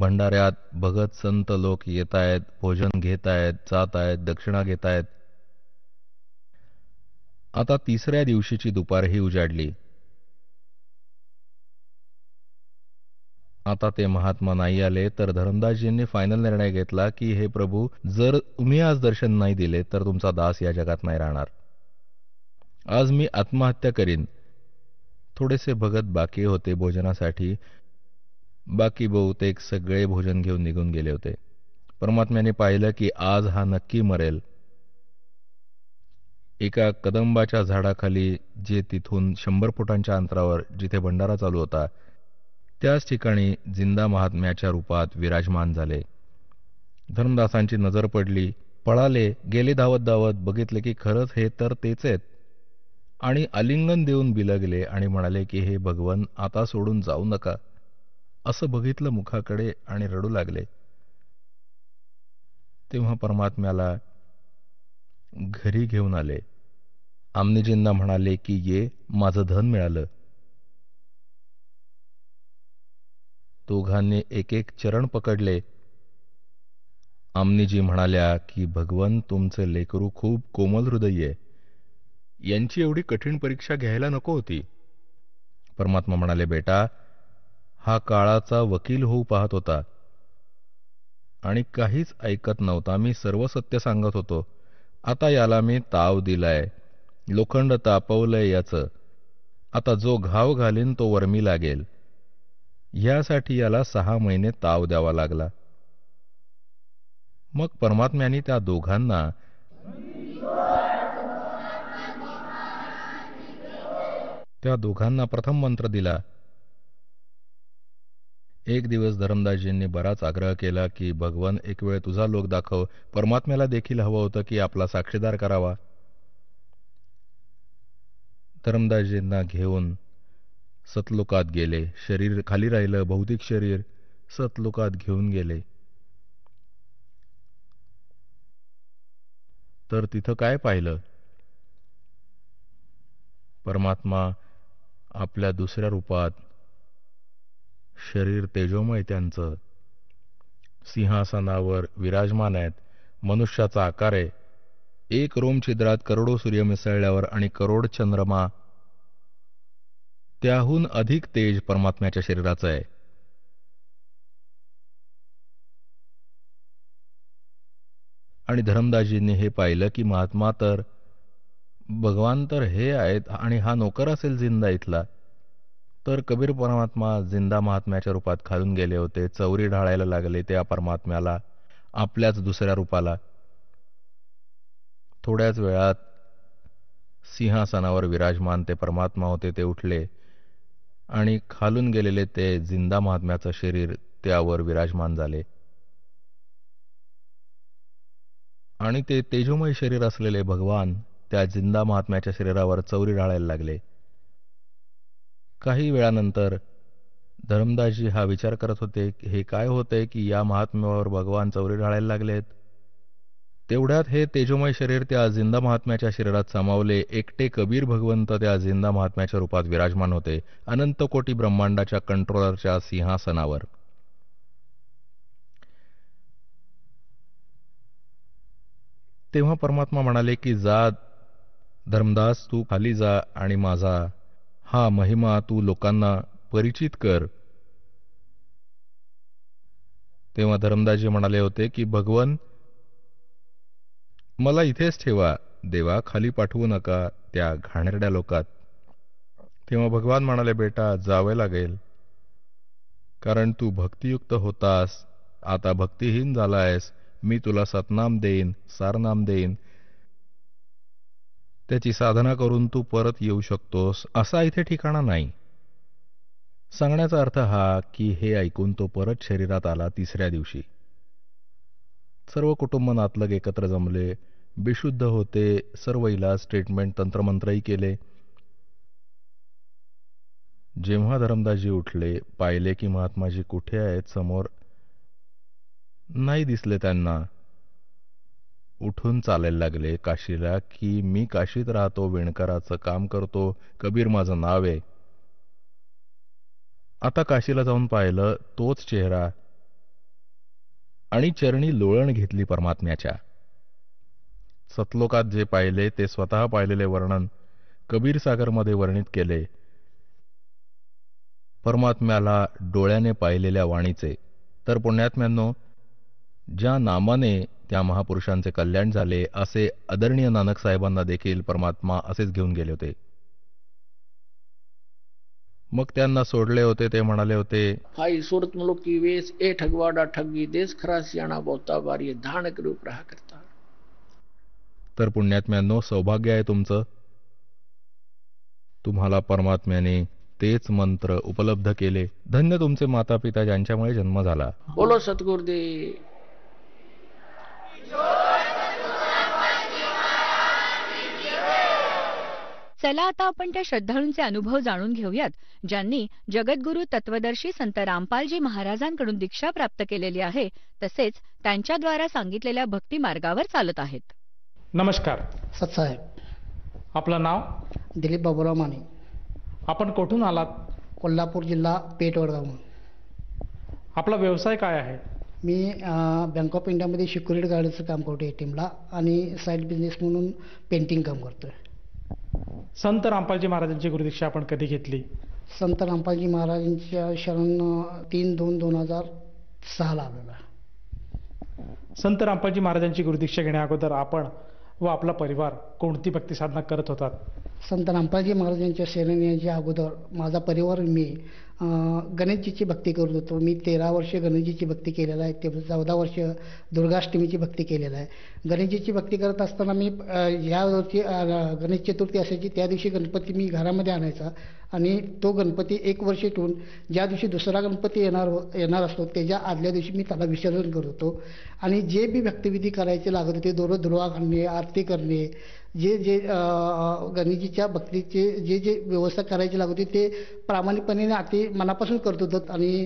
भंडाऱ्यात भगत संत लोक येत आहेत भोजन घेत आहेत जात आहेत दक्षिणा घेत आहेत आता तिसऱ्या दिवशीची दुपारही उजाडली आता ते महात्मा नाही आले तर धरमदासजींनी फायनल निर्णय घेतला की हे प्रभू जर तुम्ही आज दर्शन नाही दिले तर तुमचा दास या जगात नाही राहणार आज मी आत्महत्या करीन थोडेसे भगत बाकी होते भोजनासाठी बाकी बहुतेक सगळे भोजन घेऊन निघून गेले होते परमात्म्याने पाहिलं की आज हा नक्की मरेल एका कदंबाच्या झाडाखाली जे तिथून शंभर फुटांच्या अंतरावर जिथे भंडारा चालू होता त्याच ठिकाणी जिंदा महात्म्याच्या रूपात विराजमान झाले धर्मदासांची नजर पडली पळाले गेले धावत धावत बघितले की खरंच हे तर तेच आहेत आणि आलिंगन देऊन बिलगले आणि म्हणाले की हे भगवन आता सोडून जाऊ नका असं बघितलं मुखाकडे आणि रडू लागले तेव्हा परमात्म्याला घरी घेऊन आले आमनेजींना म्हणाले की ये माझं धन मिळालं दोघांनी एक एक चरण पकडले आमनीजी म्हणाल्या की भगवन तुमचे लेकरू खूप कोमल हृदय आहे यांची एवढी कठीण परीक्षा घ्यायला नको होती परमात्मा म्हणाले बेटा हा काळाचा वकील होऊ पाहत होता आणि काहीच ऐकत नव्हता मी सर्व सत्य सांगत होतो आता याला मी ताव दिलाय लोखंड तापवलंय याचं आता जो घाव घालीन तो वर्मी लागेल यासाठी याला सहा महिने ताव द्यावा लागला मग परमात्म्याने त्या दोघांना त्या दोघांना प्रथम मंत्र दिला एक दिवस धरमदासजींनी बराच आग्रह केला की भगवान एक वेळ तुझा लोक दाखव परमात्म्याला देखील हवं होतं की आपला साक्षीदार करावा धरमदासजींना घेऊन सतलोकात गेले शरीर खाली राहिलं भौतिक शरीर सतलोकात घेऊन गेले तर तिथं काय पाहिलं परमात्मा आपल्या दुसऱ्या रूपात शरीर तेजोमय त्यांचं सिंहासनावर विराजमान आहेत मनुष्याचा आकार आहे एक रोम छिद्रात करोडो सूर्य मिसळल्यावर आणि करोड चंद्रमा त्याहून अधिक तेज परमात्म्याच्या शरीराचं आहे आणि धरमदासजींनी हे पाहिलं की महात्मा तर भगवान तर हे आहेत आणि हा नोकर असेल जिंदा इथला तर कबीर परमात्मा जिंदा महात्म्याच्या रूपात खालून गेले होते चौरी ढाळायला लागले त्या परमात्म्याला आपल्याच दुसऱ्या रूपाला थोड्याच वेळात सिंहासनावर विराजमान ते परमात्मा होते ते उठले आणि खालून गेलेले ते जिंदा महात्म्याचं शरीर त्यावर विराजमान झाले आणि ते तेजोमय शरीर असलेले भगवान त्या जिंदा महात्म्याच्या शरीरावर चौरी ढाळायला लागले काही वेळानंतर धर्मदासजी हा विचार करत होते हे काय होते की या महात्म्यावर भगवान चौरी ढाळायला लागलेत तेवढ्यात हे तेजोमय शरीर त्या जिंदा महात्म्याच्या शरीरात सामावले एकटे कबीर भगवंत त्या जिंदा महात्म्याच्या रूपात विराजमान होते अनंत कोटी ब्रह्मांडाच्या कंट्रोलरच्या सिंहासनावर तेव्हा परमात्मा म्हणाले की जा धर्मदास तू खाली जा आणि माझा हा महिमा तू लोकांना परिचित कर तेव्हा धर्मदासजी म्हणाले होते की भगवंत मला इथेच ठेवा देवा खाली पाठवू नका त्या घाणेरड्या लोकात तेव्हा भगवान म्हणाले बेटा जावे लागेल कारण तू भक्तियुक्त होतास आता भक्तिहीन झाला आहेस मी तुला सतनाम देईन सारनाम देईन त्याची साधना करून तू परत येऊ शकतोस असा इथे ठिकाणा नाही सांगण्याचा अर्थ हा की हे ऐकून तो परत शरीरात आला तिसऱ्या दिवशी सर्व कुटुंब नातलग एकत्र जमले बेशुद्ध होते सर्व इलाज ट्रीटमेंट तंत्रमंत्रही केले जेव्हा धरमदासजी उठले पाहिले की महात्माजी कुठे आहेत समोर नाही दिसले त्यांना उठून चालायला लागले काशीला की मी काशीत राहतो विणकराचं काम करतो कबीर माझं नाव आहे आता काशीला जाऊन पाहिलं तोच चेहरा आणि चरणी लोळण घेतली परमात्म्याच्या सतलोकात जे पाहिले ते स्वतः पाहिलेले वर्णन कबीर सागरमध्ये वर्णित केले परमात्म्याला डोळ्याने पाहिलेल्या वाणीचे तर पुण्यात्म्यांनो ज्या नामाने त्या महापुरुषांचे कल्याण झाले असे आदरणीय नानक साहेबांना देखील परमात्मा असेच घेऊन गेले होते मग त्यांना सोडले होते ते म्हणाले होते हाई म्हणलो की वेस ए ठगवाडा ठगी देश खरा सियाणा बोता बारी धान रूप रहा करता तर पुण्यात्म्यांनो सौभाग्य आहे तुमचं तुम्हाला परमात्म्याने तेच मंत्र उपलब्ध केले धन्य तुमचे माता पिता ज्यांच्यामुळे जन्म झाला बोलो सद्गुरुदेव चला आता आपण त्या श्रद्धाळूंचे अनुभव जाणून घेऊयात ज्यांनी जगद्गुरू तत्वदर्शी संत रामपालजी महाराजांकडून दीक्षा प्राप्त केलेली आहे तसेच त्यांच्याद्वारा सांगितलेल्या भक्ती मार्गावर चालत आहेत नमस्कार सत्साहेब आपलं नाव दिलीप बाबुराव माने आपण कुठून आलात कोल्हापूर जिल्हा पेठ आपला व्यवसाय काय आहे मी बँक ऑफ इंडियामध्ये सिक्युरिटी गार्डचं काम करतो ए टी आणि साईड बिझनेस म्हणून पेंटिंग काम करतो आहे संत रामपालजी महाराजांची गुरुदीक्षा आपण कधी घेतली संत रामपालजी महाराजांच्या शरण तीन दोन दोन हजार सहाला आलेला संत रामपालजी महाराजांची गुरुदीक्षा घेण्या अगोदर आपण व आपला परिवार कोणती भक्ती साधना करत होतात संत रामपालजी महाराजांच्या सेनेच्या अगोदर माझा परिवार मी गणेशजीची भक्ती करत होतो मी तेरा वर्ष गणेशजीची भक्ती केलेला आहे ते चौदा वर्ष दुर्गाष्टमीची भक्ती केलेला आहे गणेशजीची भक्ती करत असताना मी या वर्षी गणेश चतुर्थी असायची त्या दिवशी गणपती मी घरामध्ये आणायचा आणि तो गणपती एक वर्ष ठेवून ज्या दिवशी दुसरा गणपती येणार येणार असतो त्याच्या आदल्या दिवशी मी त्याला विसर्जन करत होतो आणि जे बी भक्तिविधी करायचे लागत होते दररोज दुर्वा आरती करणे जे जे गणेशजीच्या भक्तीचे जे जे व्यवस्था करायची लागत होती ते प्रामाणिकपणे अति मनापासून करत होतात आणि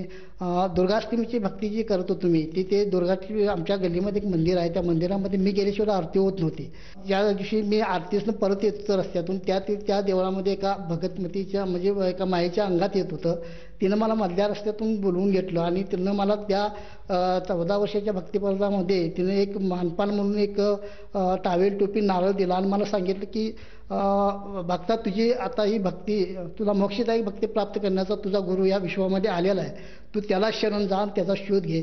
दुर्गाष्टमीची भक्ती जी करत तुम्ही मी ती ते दुर्गाष्टमी आमच्या गल्लीमध्ये एक मंदिर आहे त्या मंदिरामध्ये मी गेल्याशिवाय आरती होत नव्हती ज्या दिवशी मी आरतीसनं परत येत रस्त्यातून त्या त्या देवळामध्ये एका भगतमतीच्या म्हणजे एका मायेच्या अंगात येत होतं तिनं मला मधल्या रस्त्यातून बोलवून घेतलं आणि तिनं मला त्या चौदा वर्षाच्या भक्तिपदामध्ये तिनं एक मानपान म्हणून एक टावेल टोपी नारळ दिला आणि मला सांगितलं की भक्ता तुझी आता ही भक्ती तुला मोक्षदायी भक्ती प्राप्त करण्याचा तुझा गुरु या विश्वामध्ये आलेला आहे तू त्याला शरण जा त्याचा शोध घे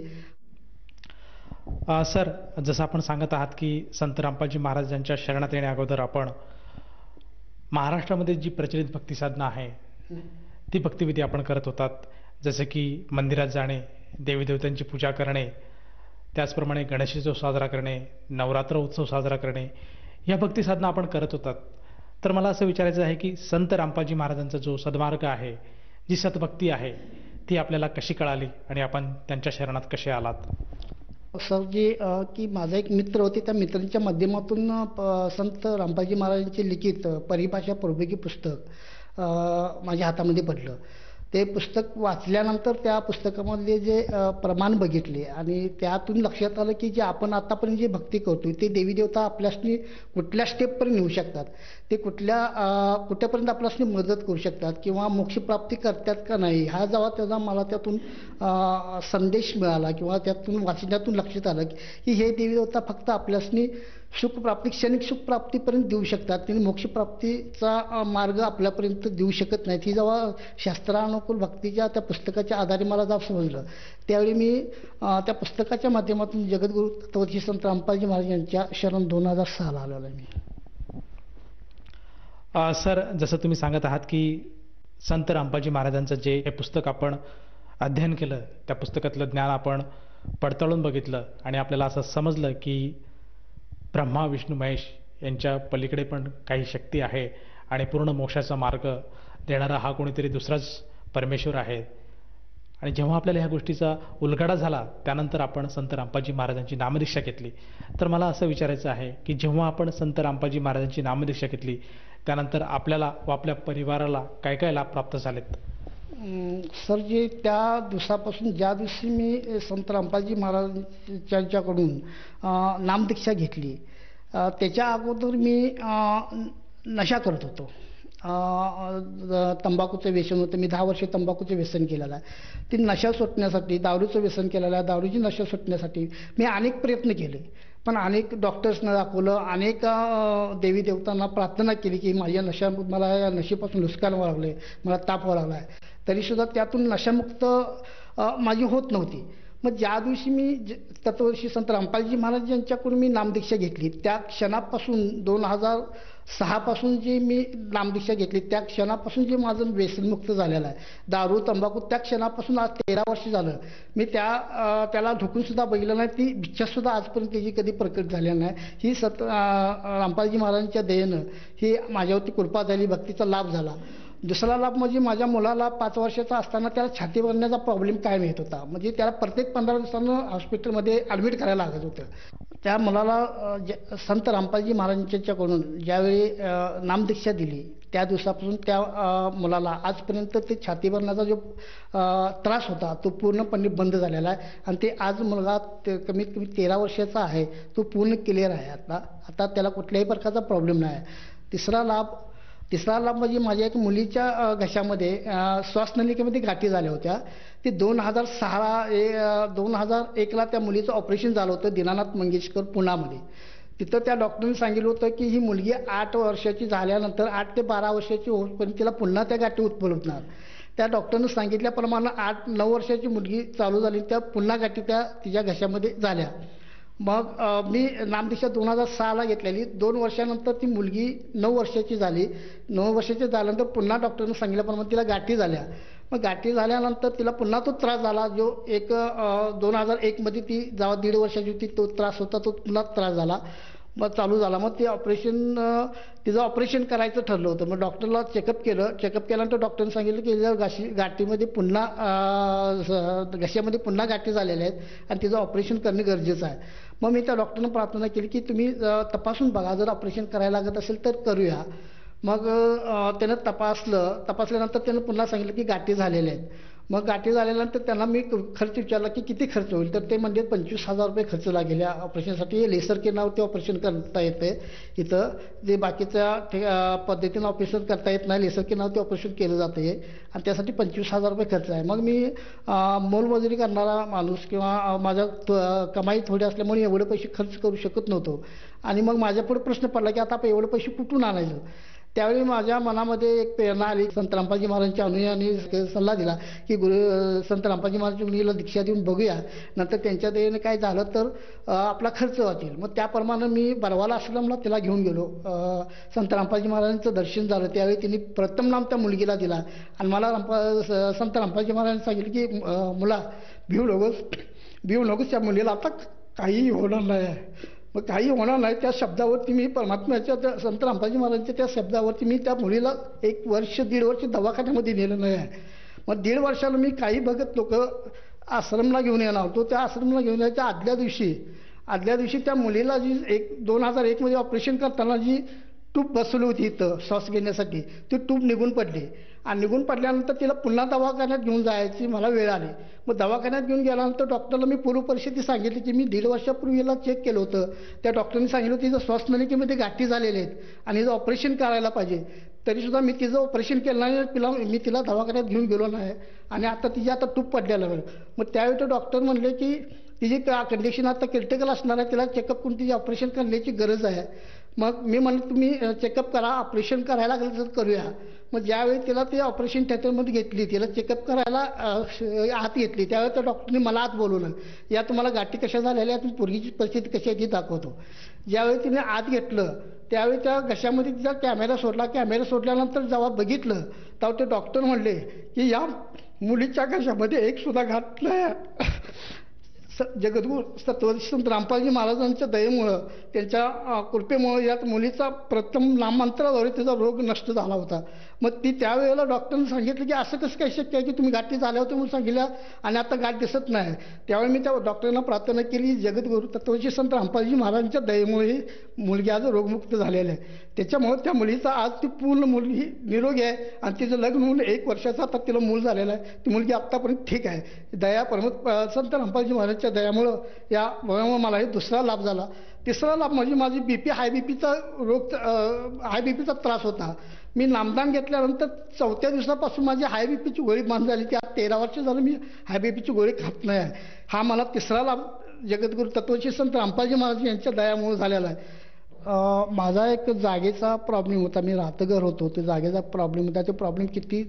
सर जसं आपण सांगत आहात की संत रामपालजी महाराज यांच्या शरणात येण्या अगोदर आपण महाराष्ट्रामध्ये जी प्रचलित भक्तिसाधना आहे ती भक्तिविधी आपण करत होतात जसं की मंदिरात जाणे देवीदेवतांची पूजा करणे त्याचप्रमाणे गणेशोत्सव साजरा करणे नवरात्र उत्सव साजरा करणे ह्या साधना आपण करत होतात तर मला असं विचारायचं आहे की संत रामपाजी महाराजांचा जो सद्मार्ग आहे जी सद्भक्ती आहे ती आपल्याला कशी कळाली आणि आपण त्यांच्या शरणात कसे आलात जे की माझा एक मित्र होते त्या मित्रांच्या माध्यमातून संत रामपाजी महाराजांचे लिखित परिभाषा प्रभेगी पुस्तक माझ्या हातामध्ये पडलं ते पुस्तक वाचल्यानंतर त्या पुस्तकामधले जे प्रमाण बघितले आणि त्यातून लक्षात आलं की जे आपण आतापर्यंत जी भक्ती करतो ते देवी देवता आपल्यासनी कुठल्या स्टेपपर्यंत नेऊ शकतात ते कुठल्या कुठेपर्यंत आपल्यासनी मदत करू शकतात किंवा मोक्षप्राप्ती करतात का नाही हा जेव्हा त्याचा मला त्यातून संदेश मिळाला किंवा त्यातून वाचण्यातून लक्षात आलं की हे देवी देवता फक्त आपल्यासनी सुखप्राप्ती क्षणिक सुखप्राप्तीपर्यंत देऊ शकतात आणि मोक्षप्राप्तीचा मार्ग आपल्यापर्यंत देऊ शकत नाही ती जेव्हा शास्त्रानुकूल भक्तीच्या त्या पुस्तकाच्या आधारे मला जा समजलं त्यावेळी मी त्या पुस्तकाच्या माध्यमातून जगद्गुरु संत रामपालजी महाराज यांच्या शरण दोन हजार सहाला आलेलो आहे मी सर जसं तुम्ही सांगत आहात की संत रामपालजी महाराजांचं जे पुस्तक आपण अध्ययन केलं त्या पुस्तकातलं ज्ञान आपण पडताळून बघितलं आणि आपल्याला असं समजलं की ब्रह्मा विष्णू महेश यांच्या पलीकडे पण काही शक्ती आहे आणि पूर्ण मोक्षाचा मार्ग देणारा हा कोणीतरी दुसराच परमेश्वर आहे आणि जेव्हा आपल्याला ह्या गोष्टीचा उलगडा झाला त्यानंतर आपण संत रामपाजी महाराजांची नामदीक्षा घेतली तर मला असं विचारायचं आहे की जेव्हा आपण संत रामपाजी महाराजांची नामदीक्षा घेतली त्यानंतर आपल्याला व आपल्या परिवाराला काय काय लाभ प्राप्त झालेत सर जे त्या दिवसापासून ज्या दिवशी मी संत रामपाजी महाराजांच्याकडून नामदीक्षा घेतली त्याच्या अगोदर मी नशा करत होतो तंबाखूचं व्यसन होतं मी दहा वर्षे तंबाखूचं व्यसन केलेलं आहे ती नशा सुटण्यासाठी दारूचं व्यसन केलेलं आहे दारूची नशा सुटण्यासाठी मी अनेक प्रयत्न केले पण अनेक डॉक्टर्सना दाखवलं अनेक देवी देवतांना प्रार्थना केली की माझ्या नशा मला या नशेपासून नुसकान लागलं आहे मला ताप व्हावं लागला आहे तरीसुद्धा त्यातून नशामुक्त माझी होत नव्हती मग ज्या दिवशी मी ज तत्वशी संत रामपालजी महाराज यांच्याकडून मी नामदीक्षा घेतली त्या क्षणापासून दोन हजार सहापासून जी मी दिशा घेतली त्या क्षणापासून जे माझं व्यसनमुक्त झालेलं आहे दारू तंबाखू त्या क्षणापासून आज तेरा वर्ष झालं मी त्या त्याला सुद्धा बघितलं नाही ती इच्छासुद्धा आजपर्यंत त्याची कधी प्रकट झालेली नाही ही सत रामपालजी महाराजांच्या देयेनं ही माझ्यावरती कृपा झाली भक्तीचा लाभ झाला दुसरा लाभ म्हणजे माझ्या मुलाला पाच वर्षाचा असताना त्याला छाती भरण्याचा प्रॉब्लेम कायम येत होता म्हणजे त्याला प्रत्येक पंधरा दिवसानं हॉस्पिटलमध्ये ॲडमिट करायला लागत होतं त्या मुलाला संत रामपालजी महाराजांच्याकडून ज्यावेळी नामदीक्षा दिली त्या दिवसापासून त्या मुलाला आजपर्यंत ते छाती भरण्याचा जो त्रास होता तो पूर्णपणे बंद झालेला आहे आणि ते आज मुलगा ते कमीत कमी तेरा वर्षाचा आहे तो पूर्ण क्लिअर आहे आता आता त्याला कुठल्याही प्रकारचा प्रॉब्लेम नाही आहे तिसरा लाभ म्हणजे माझ्या एक मुलीच्या घशामध्ये श्वासनलिकेमध्ये गाठी झाल्या होत्या ती दोन हजार सहा ए दोन हजार एकला त्या मुलीचं ऑपरेशन झालं होतं दीनानाथ मंगेशकर पुण्यामध्ये तिथं त्या डॉक्टरने सांगितलं होतं की ही मुलगी आठ वर्षाची झाल्यानंतर आठ ते बारा वर्षाची होईपर्यंत तिला पुन्हा त्या गाठी उत्पन्न त्या डॉक्टरनं सांगितल्याप्रमाणे आठ नऊ वर्षाची मुलगी चालू झाली त्या पुन्हा गाठी त्या तिच्या घशामध्ये झाल्या मग मी नामदीक्षा दोन हजार सहाला घेतलेली दोन वर्षानंतर ती मुलगी नऊ वर्षाची झाली नऊ वर्षाची झाल्यानंतर पुन्हा डॉक्टरनं सांगितल्याप्रमाणे तिला गाठी झाल्या मग गाठी झाल्यानंतर तिला पुन्हा तो त्रास झाला जो एक दोन हजार एकमध्ये ती जेव्हा दीड वर्षाची होती तो त्रास होता तो पुन्हा त्रास झाला मग चालू झाला मग ते ऑपरेशन तिचं ऑपरेशन करायचं ठरलं होतं मग डॉक्टरला चेकअप केलं चेकअप केल्यानंतर डॉक्टरने सांगितलं की तिच्या घाशी गाठीमध्ये पुन्हा घशामध्ये पुन्हा गाठी झालेल्या आहेत आणि तिचं ऑपरेशन करणे गरजेचं आहे मग मी त्या डॉक्टरनं प्रार्थना केली की तुम्ही तपासून बघा जर ऑपरेशन करायला लागत असेल तर करूया मग त्यानं तपासलं तपासल्यानंतर त्यानं पुन्हा सांगितलं की गाठी झालेल्या आहेत मग गाठी झाल्यानंतर त्यांना मी खर्च विचारला की किती खर्च होईल तर ते म्हणजे पंचवीस हजार रुपये खर्च लागेल या ऑपरेशनसाठी लेसर के नाव ते ऑपरेशन करता येते इथं जे बाकीच्या पद्धतीनं ऑपरेशन करता येत नाही लेसर के नाव ते ऑपरेशन केलं जातं आहे आणि त्यासाठी पंचवीस हजार रुपये खर्च आहे मग मी मोलमजुरी करणारा माणूस किंवा माझ्या कमाई थोडी असल्यामुळे एवढे पैसे खर्च करू शकत नव्हतो आणि मग माझ्या पुढे प्रश्न पडला की आता आपण एवढे पैसे कुठून आणायचं त्यावेळी माझ्या मनामध्ये एक प्रेरणा आली संत रामपाजी महाराजांच्या अनुयायांनी सल्ला दिला की गुरु संत रामपाजी महाराजांच्या दीक्षा देऊन बघूया नंतर त्यांच्या दयेने काय झालं तर आपला खर्च वाटेल मग त्याप्रमाणे मी बरवाला आश्रमला तिला घेऊन गेलो संत रामपाजी महाराजांचं दर्शन झालं त्यावेळी त्यांनी प्रथम नाम त्या मुलगीला दिला आणि मला रामपा संत रामपाजी महाराजांनी सांगितलं की मुला भिऊ नकोस भिऊ नकोस त्या मुलीला आता काहीही होणार नाही मग काही होणार नाही त्या शब्दावरती मी परमात्म्याच्या त्या संत रामदाजी महाराजांच्या त्या शब्दावरती मी त्या मुलीला एक वर्ष दीड वर्ष दवाखान्यामध्ये नेलं नाही आहे मग दीड वर्षाला मी काही भगत लोक आश्रमला घेऊन येणार होतो त्या आश्रमला घेऊन यायच्या आदल्या दिवशी आदल्या दिवशी त्या मुलीला जी एक दोन हजार एकमध्ये ऑपरेशन करताना जी टूप बसवली होती इथं श्वास घेण्यासाठी ती टूप निघून पडली आणि निघून पडल्यानंतर तिला पुन्हा दवाखान्यात घेऊन जायची मला वेळ आली मग दवाखान्यात घेऊन गेल्यानंतर डॉक्टरला मी पूर्व परिस्थिती सांगितली की मी दीड वर्षापूर्वीला चेक केलं होतं त्या डॉक्टरने सांगितलं तिचं श्वासनलिकेमध्ये गाठी झालेले आहेत आणि हिचं ऑपरेशन करायला पाहिजे तरीसुद्धा मी तिचं ऑपरेशन केलं नाही तिला मी तिला दवाखान्यात घेऊन गेलो नाही आणि आता तिची आता तूप पडलेलं आहे मग त्यावेळी तो डॉक्टर म्हणले की तिची कंडिशन आता क्रिटिकल असणार आहे तिला चेकअप करून तिची ऑपरेशन करण्याची गरज आहे मग मी म्हणलं तुम्ही चेकअप करा ऑपरेशन करायला लागलं तर करूया मग ज्यावेळी तिला ते ऑपरेशन थिएटरमध्ये घेतली तिला चेकअप करायला आत घेतली त्यावेळी त्या डॉक्टरने मला आत बोलवलं या तुम्हाला गाठी कशा झालेल्या तुम्ही पूर्वीची परिस्थिती कशी आहे ती दाखवतो ज्यावेळी तिने आत घेतलं त्यावेळी त्या घशामध्ये तिचा कॅमेरा सोडला कॅमेरा सोडल्यानंतर जेव्हा बघितलं तेव्हा ते डॉक्टर म्हणले की या मुलीच्या घशामध्ये एक सुद्धा घातला स जगद्गुरू सत्व संत रामपालजी महाराजांच्या दयेमुळं त्यांच्या कृपेमुळं यात मुलीचा प्रथम नामांतराद्वारे त्याचा रोग नष्ट झाला होता मग ती त्यावेळेला डॉक्टरनं सांगितलं की असं कसं काय शक्य आहे की तुम्ही गाठी होत्या म्हणून सांगितलं आणि आता गाठ दिसत नाही त्यावेळी मी त्या डॉक्टरांना प्रार्थना केली जगद्गुरू तत्वशी संत रामपालजी महाराजांच्या दयेमुळे मुलगी आज रोगमुक्त झालेली आहे त्याच्यामुळे त्या मुलीचा आज ती पूर्ण मुलगी निरोगी आहे आणि तिचं लग्न होऊन एक वर्षाचा आता तिला मूल झालेलं आहे ती मुलगी आत्तापर्यंत ठीक आहे दया परम संत रामपालजी महाराजच्या दयामुळं या मला हे दुसरा लाभ झाला तिसरा लाभ म्हणजे माझी बी पी हाय बी पीचा रोग हाय बी पीचा त्रास होता मी नामदान घेतल्यानंतर चौथ्या दिवसापासून माझी हाय बी पीची गोळी बंद झाली ती आज तेरा वर्ष झालं मी हाय बी पीची गोळी खात नाही आहे हा मला तिसरा लाभ जगद्गुरू तत्वशी संत रामपाजी महाराज यांच्या दयामुळे झालेला आहे माझा एक जागेचा प्रॉब्लेम होता मी राहतंघर होतो ते जागेचा प्रॉब्लेम होता ते प्रॉब्लेम किती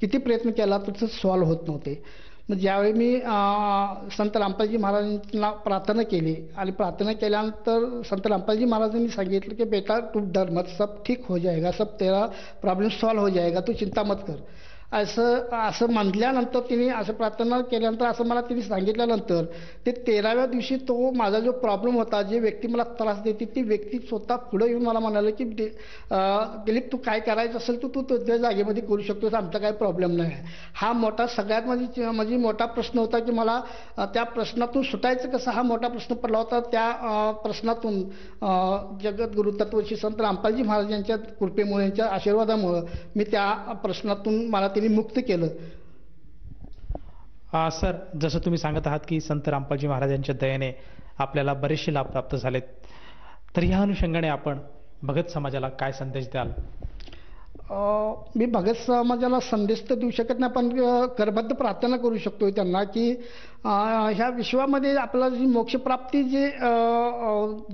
किती प्रयत्न केला तर सॉल्व्ह होत नव्हते मग ज्यावेळी मी संत रामपालजी महाराजांना प्रार्थना केली आणि प्रार्थना केल्यानंतर संत रामपालजी महाराजांनी सांगितलं की बेटा तू डर मत सब ठीक हो जाएगा सब तेरा प्रॉब्लेम सॉल्व हो जाएगा तू चिंता मत कर असं असं म्हटल्यानंतर तिने असं प्रार्थना केल्यानंतर असं मला तिने सांगितल्यानंतर ते तेराव्या दिवशी तो माझा जो प्रॉब्लेम होता जे व्यक्ती मला त्रास देते ती व्यक्ती स्वतः पुढे येऊन मला म्हणाले की दिलीप तू काय करायचं असेल तर तू तुझ्या जागेमध्ये करू शकतोस आमचा काही प्रॉब्लेम नाही आहे हा मोठा सगळ्यात माझी म्हणजे मोठा प्रश्न होता की मला त्या प्रश्नातून सुटायचं कसं हा मोठा प्रश्न पडला होता त्या प्रश्नातून जगद्गुरु तत्वशी संत रामपालजी महाराज यांच्या कृपेमुळे यांच्या आशीर्वादामुळं मी त्या प्रश्नातून मला तिने त्यांनी मुक्त केलं सर जसं तुम्ही सांगत आहात की संत रामपालजी महाराजांच्या दयेने आपल्याला बरेचसे लाभ प्राप्त झालेत तर ह्या अनुषंगाने आपण भगत समाजाला काय संदेश द्याल मी भगत समाजाला संदेश तर देऊ शकत नाही पण करबद्ध प्रार्थना करू शकतो त्यांना की ह्या विश्वामध्ये आपला जी मोक्षप्राप्ती जी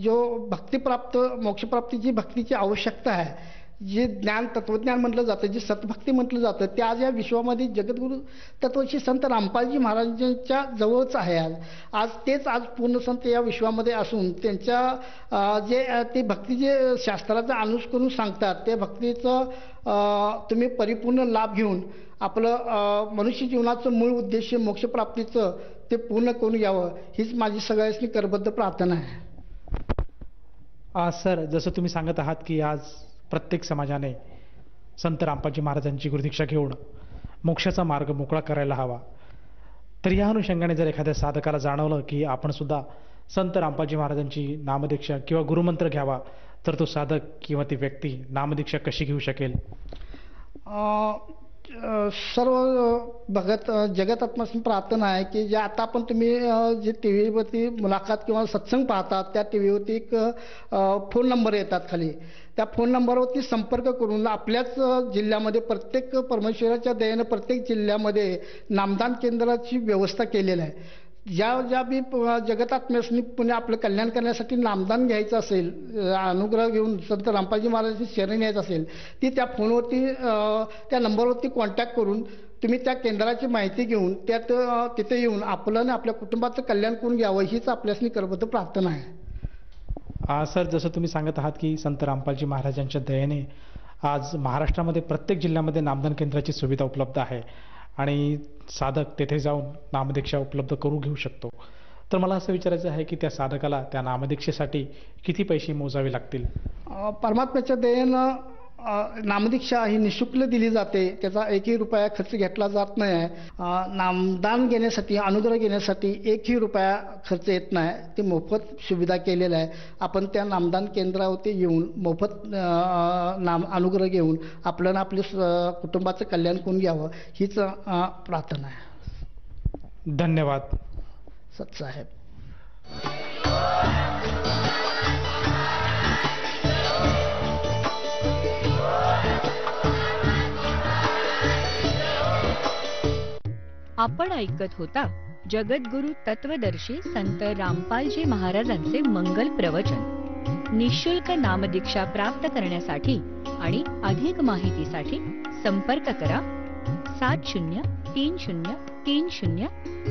जो भक्तीप्राप्त मोक्षप्राप्तीची भक्तीची आवश्यकता आहे जे ज्ञान तत्वज्ञान म्हटलं जातं जे सतभक्ती म्हटलं जातं ते आज या विश्वामध्ये जगद्गुरु तत्वशी संत रामपालजी महाराजांच्या जवळच आहे आज आज तेच आज पूर्ण संत या विश्वामध्ये असून त्यांच्या जे ते भक्ती जे शास्त्राचं अनुस करून सांगतात ते भक्तीचं तुम्ही परिपूर्ण लाभ घेऊन आपलं मनुष्य जीवनाचं मूळ उद्देश मोक्षप्राप्तीचं ते पूर्ण करून यावं हीच माझी सगळ्यासनी करबद्ध प्रार्थना आहे सर जसं तुम्ही सांगत आहात की आज प्रत्येक समाजाने संत रामपाजी महाराजांची गुरुदीक्षा घेऊन मोक्षाचा मार्ग मोकळा करायला हवा तर या अनुषंगाने जर एखाद्या साधकाला जाणवलं की आपण सुद्धा संत रामपाजी महाराजांची नामदीक्षा किंवा गुरुमंत्र घ्यावा तर तो साधक किंवा ती व्यक्ती नामदीक्षा कशी घेऊ शकेल सर्व भगत आत्मासून प्रार्थना आहे की जे आता आपण तुम्ही जे टी व्हीवरती मुलाखत किंवा सत्संग पाहतात त्या टी व्हीवरती एक फोन नंबर येतात खाली त्या फोन नंबरवरती संपर्क करून आपल्याच जिल्ह्यामध्ये प्रत्येक परमेश्वराच्या दयेनं प्रत्येक जिल्ह्यामध्ये नामदान केंद्राची व्यवस्था केलेली आहे ज्या ज्या बी जगतात्म्यासनी पुणे आपलं कल्याण करण्यासाठी नामदान घ्यायचं असेल अनुग्रह घेऊन संत रामपाजी महाराजांची शरण यायचं असेल ती त्या फोनवरती त्या नंबरवरती कॉन्टॅक्ट करून तुम्ही त्या केंद्राची माहिती घेऊन त्यात तिथे येऊन आपलं आणि आपल्या कुटुंबाचं कल्याण करून घ्यावं हीच आपल्यासनी करबद्ध प्रार्थना आहे सर जसं तुम्ही सांगत आहात की संत रामपालजी महाराजांच्या दयेने आज महाराष्ट्रामध्ये प्रत्येक जिल्ह्यामध्ये नामदान केंद्राची सुविधा उपलब्ध आहे आणि साधक तेथे जाऊन नामदीक्षा उपलब्ध करून घेऊ शकतो तर मला असं विचारायचं आहे की त्या साधकाला त्या नामदीक्षेसाठी किती पैसे मोजावे लागतील परमात्म्याच्या देयनं नामदीक्षा ही निशुल्क दिली जाते त्याचा एकही रुपया खर्च घेतला जात नाही आहे नामदान घेण्यासाठी अनुग्रह घेण्यासाठी एकही रुपया खर्च येत नाही ते मोफत सुविधा केलेलं आहे आपण त्या नामदान केंद्रावरती येऊन मोफत नाम अनुग्रह घेऊन आपल्याला आपल्या कुटुंबाचं कल्याण करून घ्यावं हीच प्रार्थना आहे धन्यवाद सत्साहेब आपण ऐकत होता जगद्गुरु तत्वदर्शी संत रामपालजी महाराजांचे मंगल प्रवचन निशुल्क नामदीक्षा प्राप्त करण्यासाठी आणि अधिक माहितीसाठी संपर्क करा सात शून्य तीन शून्य तीन शून्य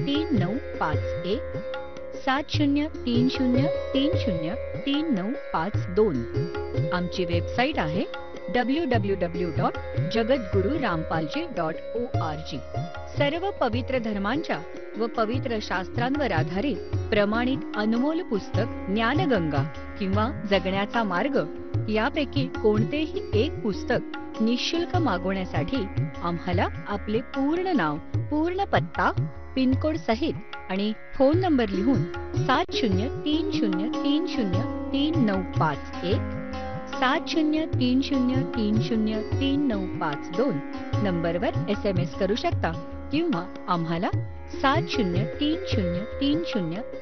तीन नऊ पाच एक सात शून्य तीन शून्य तीन शून्य तीन नऊ पाच दोन आमची वेबसाईट आहे डब्ल्यू डॉट जगद्गुरु रामपालजी डॉट ओ आर जी सर्व पवित्र धर्मांच्या व पवित्र शास्त्रांवर आधारित प्रमाणित अनमोल पुस्तक ज्ञानगंगा किंवा जगण्याचा मार्ग यापैकी कोणतेही एक पुस्तक निशुल्क मागवण्यासाठी आम्हाला आपले पूर्ण नाव पूर्ण पत्ता पिनकोड सहित आणि फोन नंबर लिहून सात शून्य तीन शून्य तीन शून्य तीन नऊ पाच एक सात शून्य तीन शून्य तीन शून्य तीन नऊ पाच दोन नंबरवर एस एम एस करू शकता किंवा आम्हाला सात शून्य तीन शून्य तीन शून्य